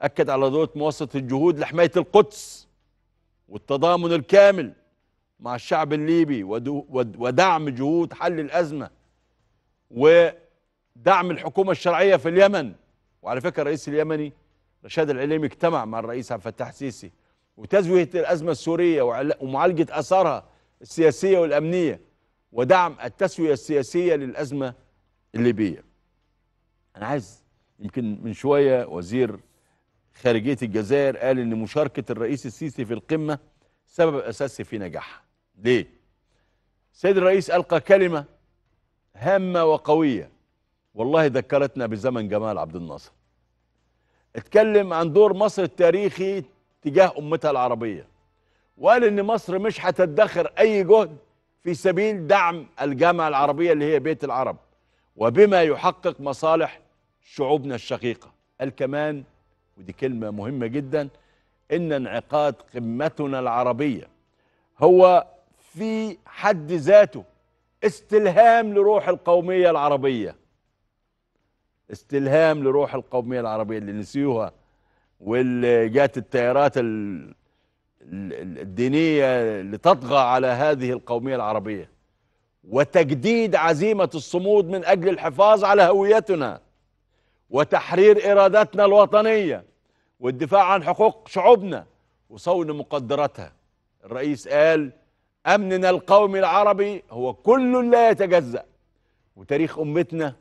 Speaker 1: أكد على ضرورة مواصلة الجهود لحماية القدس والتضامن الكامل مع الشعب الليبي ودعم جهود حل الأزمة ودعم الحكومة الشرعية في اليمن وعلى فكرة الرئيس اليمني رشاد العليمي اجتمع مع الرئيس عبد الفتاح السيسي وتزويه الأزمة السورية ومعالجة أثارها السياسية والأمنية ودعم التسوية السياسية للأزمة الليبية أنا عايز يمكن من شوية وزير خارجيه الجزائر قال ان مشاركه الرئيس السيسي في القمه سبب اساسي في نجاحها. ليه؟ السيد الرئيس القى كلمه هامه وقويه والله ذكرتنا بزمن جمال عبد الناصر. اتكلم عن دور مصر التاريخي تجاه امتها العربيه. وقال ان مصر مش هتدخر اي جهد في سبيل دعم الجامعه العربيه اللي هي بيت العرب وبما يحقق مصالح شعوبنا الشقيقه. قال كمان ودي كلمة مهمة جدا إن انعقاد قمتنا العربية هو في حد ذاته استلهام لروح القومية العربية استلهام لروح القومية العربية اللي نسيوها واللي جات التيارات الدينية لتطغى على هذه القومية العربية وتجديد عزيمة الصمود من أجل الحفاظ على هويتنا وتحرير إرادتنا الوطنية والدفاع عن حقوق شعوبنا وصون مقدراتها الرئيس قال أمننا القومي العربي هو كل لا يتجزأ وتاريخ أمتنا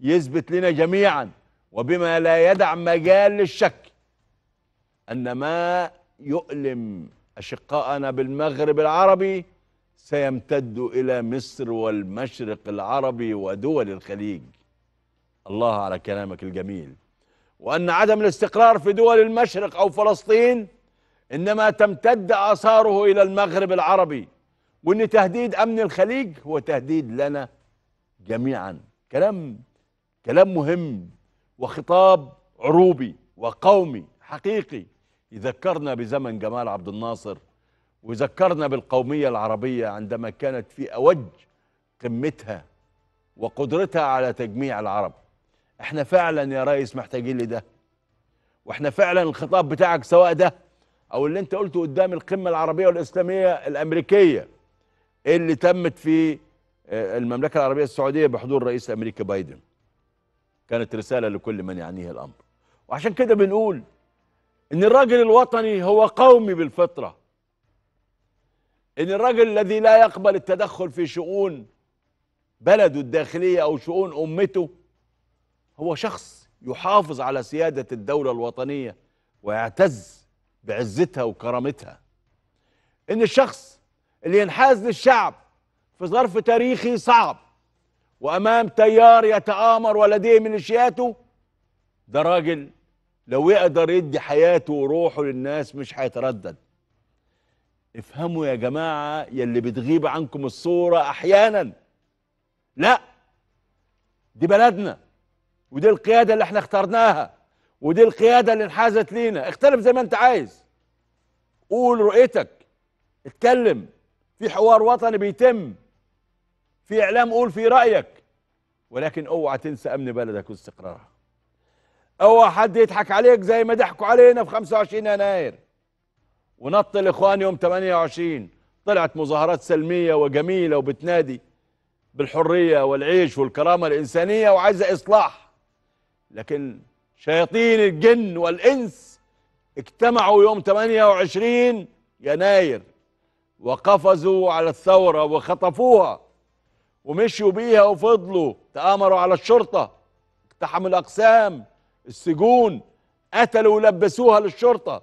Speaker 1: يثبت لنا جميعا وبما لا يدع مجال للشك أن ما يؤلم أشقاءنا بالمغرب العربي سيمتد إلى مصر والمشرق العربي ودول الخليج الله على كلامك الجميل وأن عدم الاستقرار في دول المشرق أو فلسطين إنما تمتد آثاره إلى المغرب العربي وإن تهديد أمن الخليج هو تهديد لنا جميعا كلام كلام مهم وخطاب عروبي وقومي حقيقي يذكرنا بزمن جمال عبد الناصر ويذكرنا بالقومية العربية عندما كانت في أوج قمتها وقدرتها على تجميع العرب احنا فعلا يا ريس محتاجين لده واحنا فعلا الخطاب بتاعك سواء ده او اللي انت قلته قدام القمه العربيه والاسلاميه الامريكيه إيه اللي تمت في آه، المملكه العربيه السعوديه بحضور رئيس امريكا بايدن كانت رساله لكل من يعنيه الامر وعشان كده بنقول ان الراجل الوطني هو قومي بالفطره ان الراجل الذي لا يقبل التدخل في شؤون بلده الداخليه او شؤون امته هو شخص يحافظ على سيادة الدولة الوطنية ويعتز بعزتها وكرامتها إن الشخص اللي ينحاز للشعب في ظرف تاريخي صعب وأمام تيار يتآمر ولديه ميليشياته ده راجل لو يقدر يدي حياته وروحه للناس مش هيتردد افهموا يا جماعة يلي بتغيب عنكم الصورة أحيانا لا دي بلدنا ودي القياده اللي احنا اخترناها ودي القياده اللي انحازت لينا اختلف زي ما انت عايز قول رؤيتك اتكلم في حوار وطني بيتم في اعلام قول في رايك ولكن اوعى تنسى امن بلدك واستقرارها اوعى حد يضحك عليك زي ما ضحكوا علينا في 25 يناير ونط الاخوان يوم 28 طلعت مظاهرات سلميه وجميله وبتنادي بالحريه والعيش والكرامه الانسانيه وعايزه اصلاح لكن شياطين الجن والإنس اجتمعوا يوم 28 يناير وقفزوا على الثورة وخطفوها ومشوا بيها وفضلوا تآمروا على الشرطة اقتحموا الأقسام السجون قتلوا ولبسوها للشرطة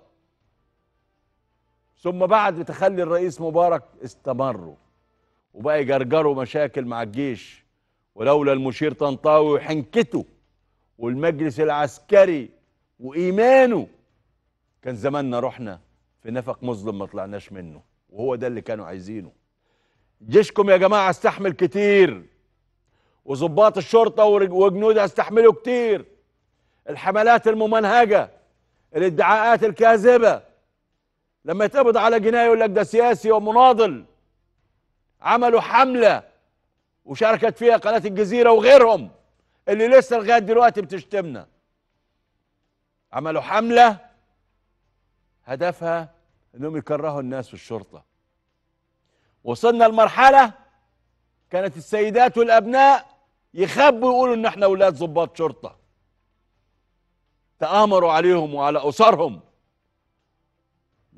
Speaker 1: ثم بعد تخلي الرئيس مبارك استمروا وبقى يجرجروا مشاكل مع الجيش ولولا المشير طنطاوي وحنكته والمجلس العسكري وإيمانه كان زماننا رحنا في نفق مظلم ما طلعناش منه وهو ده اللي كانوا عايزينه جيشكم يا جماعة استحمل كتير وظباط الشرطة وجنودها استحملوا كتير الحملات الممنهجة الادعاءات الكاذبة لما يتقبض على جنايه يقول لك ده سياسي ومناضل عملوا حملة وشاركت فيها قناة الجزيرة وغيرهم اللي لسه لغايه دلوقتي بتشتمنا عملوا حمله هدفها انهم يكرهوا الناس في الشرطه وصلنا لمرحله كانت السيدات والابناء يخبوا يقولوا ان احنا اولاد ضباط شرطه تآمروا عليهم وعلى اسرهم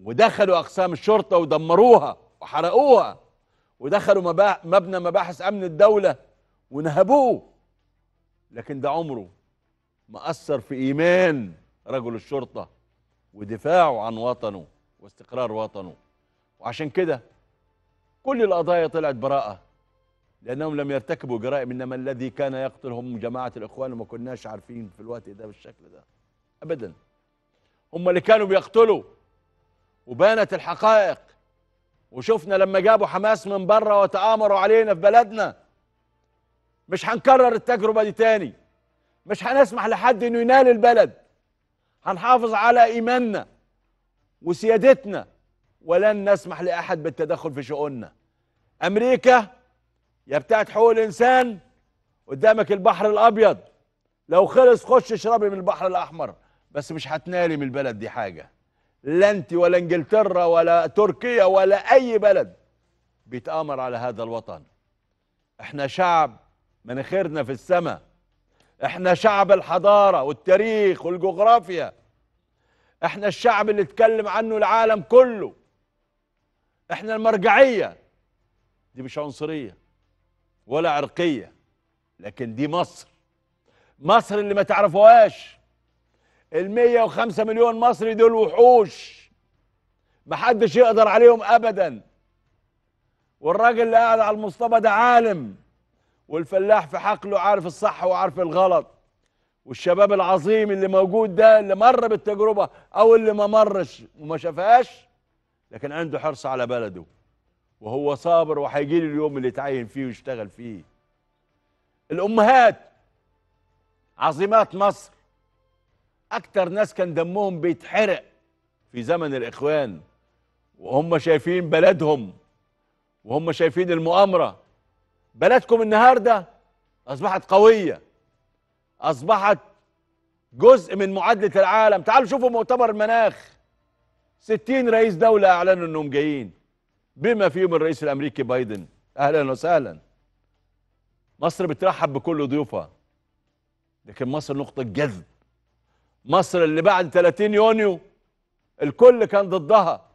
Speaker 1: ودخلوا اقسام الشرطه ودمروها وحرقوها ودخلوا مبنى مباحث امن الدوله ونهبوه لكن ده عمره ما أثر في إيمان رجل الشرطة ودفاعه عن وطنه واستقرار وطنه وعشان كده كل القضايا طلعت براءة لأنهم لم يرتكبوا جرائم إنما الذي كان يقتلهم جماعة الإخوان وما كناش عارفين في الوقت ده بالشكل ده أبدا هم اللي كانوا بيقتلوا وبانت الحقائق وشفنا لما جابوا حماس من بره وتآمروا علينا في بلدنا مش هنكرر التجربة دي تاني مش هنسمح لحد انه ينال البلد هنحافظ على ايماننا وسيادتنا ولن نسمح لاحد بالتدخل في شؤوننا امريكا يا بتاعت حقوق الانسان قدامك البحر الابيض لو خلص خش اشربي من البحر الاحمر بس مش هتنالي من البلد دي حاجه لا انت ولا انجلترا ولا تركيا ولا اي بلد بيتامر على هذا الوطن احنا شعب مناخيرنا في السماء احنا شعب الحضارة والتاريخ والجغرافيا احنا الشعب اللي اتكلم عنه العالم كله احنا المرجعية دي مش عنصرية ولا عرقية لكن دي مصر مصر اللي ما تعرفوهاش المية وخمسة مليون مصري دول وحوش محدش يقدر عليهم ابدا والراجل اللي قاعد على المصطبة ده عالم والفلاح في حقله عارف الصح وعارف الغلط والشباب العظيم اللي موجود ده اللي مر بالتجربة أو اللي ما مرش وما شافهاش لكن عنده حرص على بلده وهو صابر وهيجي له اليوم اللي يتعين فيه ويشتغل فيه الأمهات عظيمات مصر أكتر ناس كان دمهم بيتحرق في زمن الإخوان وهم شايفين بلدهم وهم شايفين المؤامرة بلدكم النهارده اصبحت قويه اصبحت جزء من معادله العالم تعالوا شوفوا مؤتمر المناخ 60 رئيس دوله اعلنوا انهم جايين بما فيهم الرئيس الامريكي بايدن اهلا وسهلا مصر بترحب بكل ضيوفها لكن مصر نقطه جذب مصر اللي بعد 30 يونيو الكل كان ضدها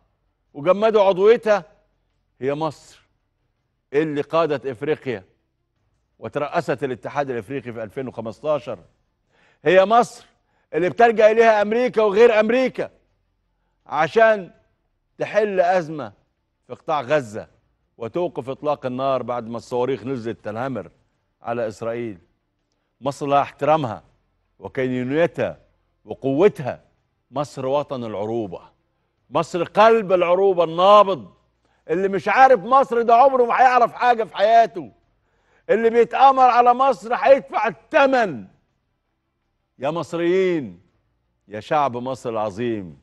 Speaker 1: وجمدوا عضويتها هي مصر اللي قادت افريقيا وترأست الاتحاد الافريقي في 2015 هي مصر اللي بتلجأ اليها امريكا وغير امريكا عشان تحل ازمه في قطاع غزه وتوقف اطلاق النار بعد ما الصواريخ نزلت تنهمر على اسرائيل مصر لها احترامها وكينونيتها وقوتها مصر وطن العروبه مصر قلب العروبه النابض اللي مش عارف مصر ده عمره ما هيعرف حاجه في حياته اللي بيتآمر على مصر هيدفع الثمن يا مصريين يا شعب مصر العظيم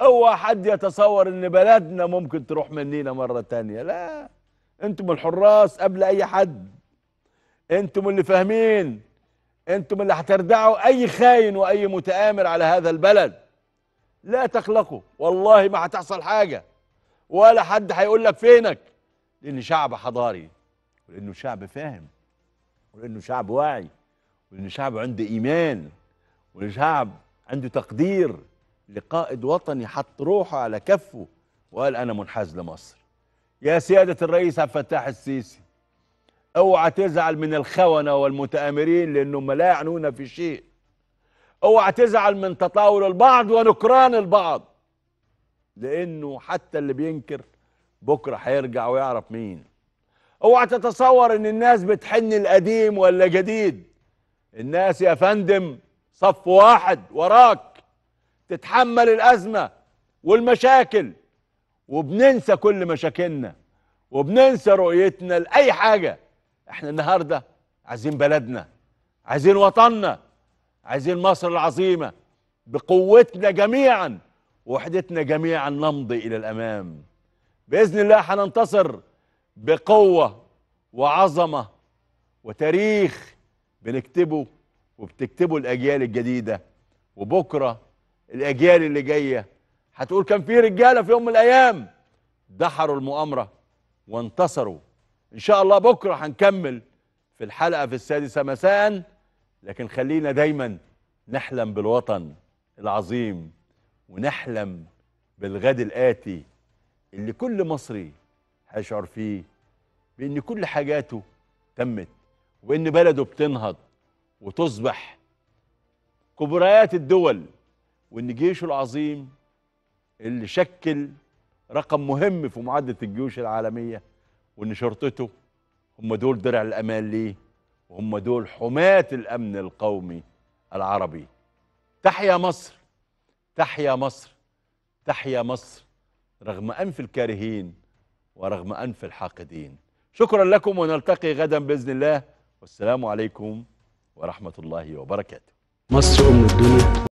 Speaker 1: اوعى حد يتصور ان بلدنا ممكن تروح منينا مرة تانية لا انتم الحراس قبل اي حد انتم اللي فاهمين انتم اللي هتردعوا اي خاين واي متآمر على هذا البلد لا تقلقوا والله ما هتحصل حاجه ولا حد هيقول لك فينك لان شعب حضاري ولانه شعب فاهم ولانه شعب واعي ولانه شعب عنده ايمان ولشعب شعب عنده تقدير لقائد وطني حط روحه على كفه وقال انا منحاز لمصر يا سياده الرئيس عبد الفتاح السيسي اوعى تزعل من الخونه والمتآمرين لانهم لا يعنون في شيء اوعى تزعل من تطاول البعض ونكران البعض لانه حتى اللي بينكر بكره هيرجع ويعرف مين اوعى تتصور ان الناس بتحن القديم ولا جديد الناس يا فندم صف واحد وراك تتحمل الازمه والمشاكل وبننسى كل مشاكلنا وبننسى رؤيتنا لاي حاجه احنا النهارده عايزين بلدنا عايزين وطننا عايزين مصر العظيمه بقوتنا جميعا وحدتنا جميعا نمضي إلى الأمام بإذن الله هننتصر بقوة وعظمة وتاريخ بنكتبه وبتكتبه الأجيال الجديدة وبكرة الأجيال اللي جاية هتقول كان في رجالة في يوم من الأيام دحروا المؤامرة وانتصروا إن شاء الله بكرة هنكمل في الحلقة في السادسة مساء لكن خلينا دايما نحلم بالوطن العظيم ونحلم بالغد الآتي اللي كل مصري هيشعر فيه بإن كل حاجاته تمت وإن بلده بتنهض وتصبح كبريات الدول وإن جيشه العظيم اللي شكل رقم مهم في معدة الجيوش العالمية وإن شرطته هم دول درع الأمان ليه وهم دول حماة الأمن القومي العربي تحيا مصر تحيا مصر تحيا مصر رغم أنف الكارهين ورغم أنف الحاقدين شكرا لكم ونلتقي غدا بإذن الله والسلام عليكم ورحمة الله وبركاته مصر
Speaker 4: أم الدنيا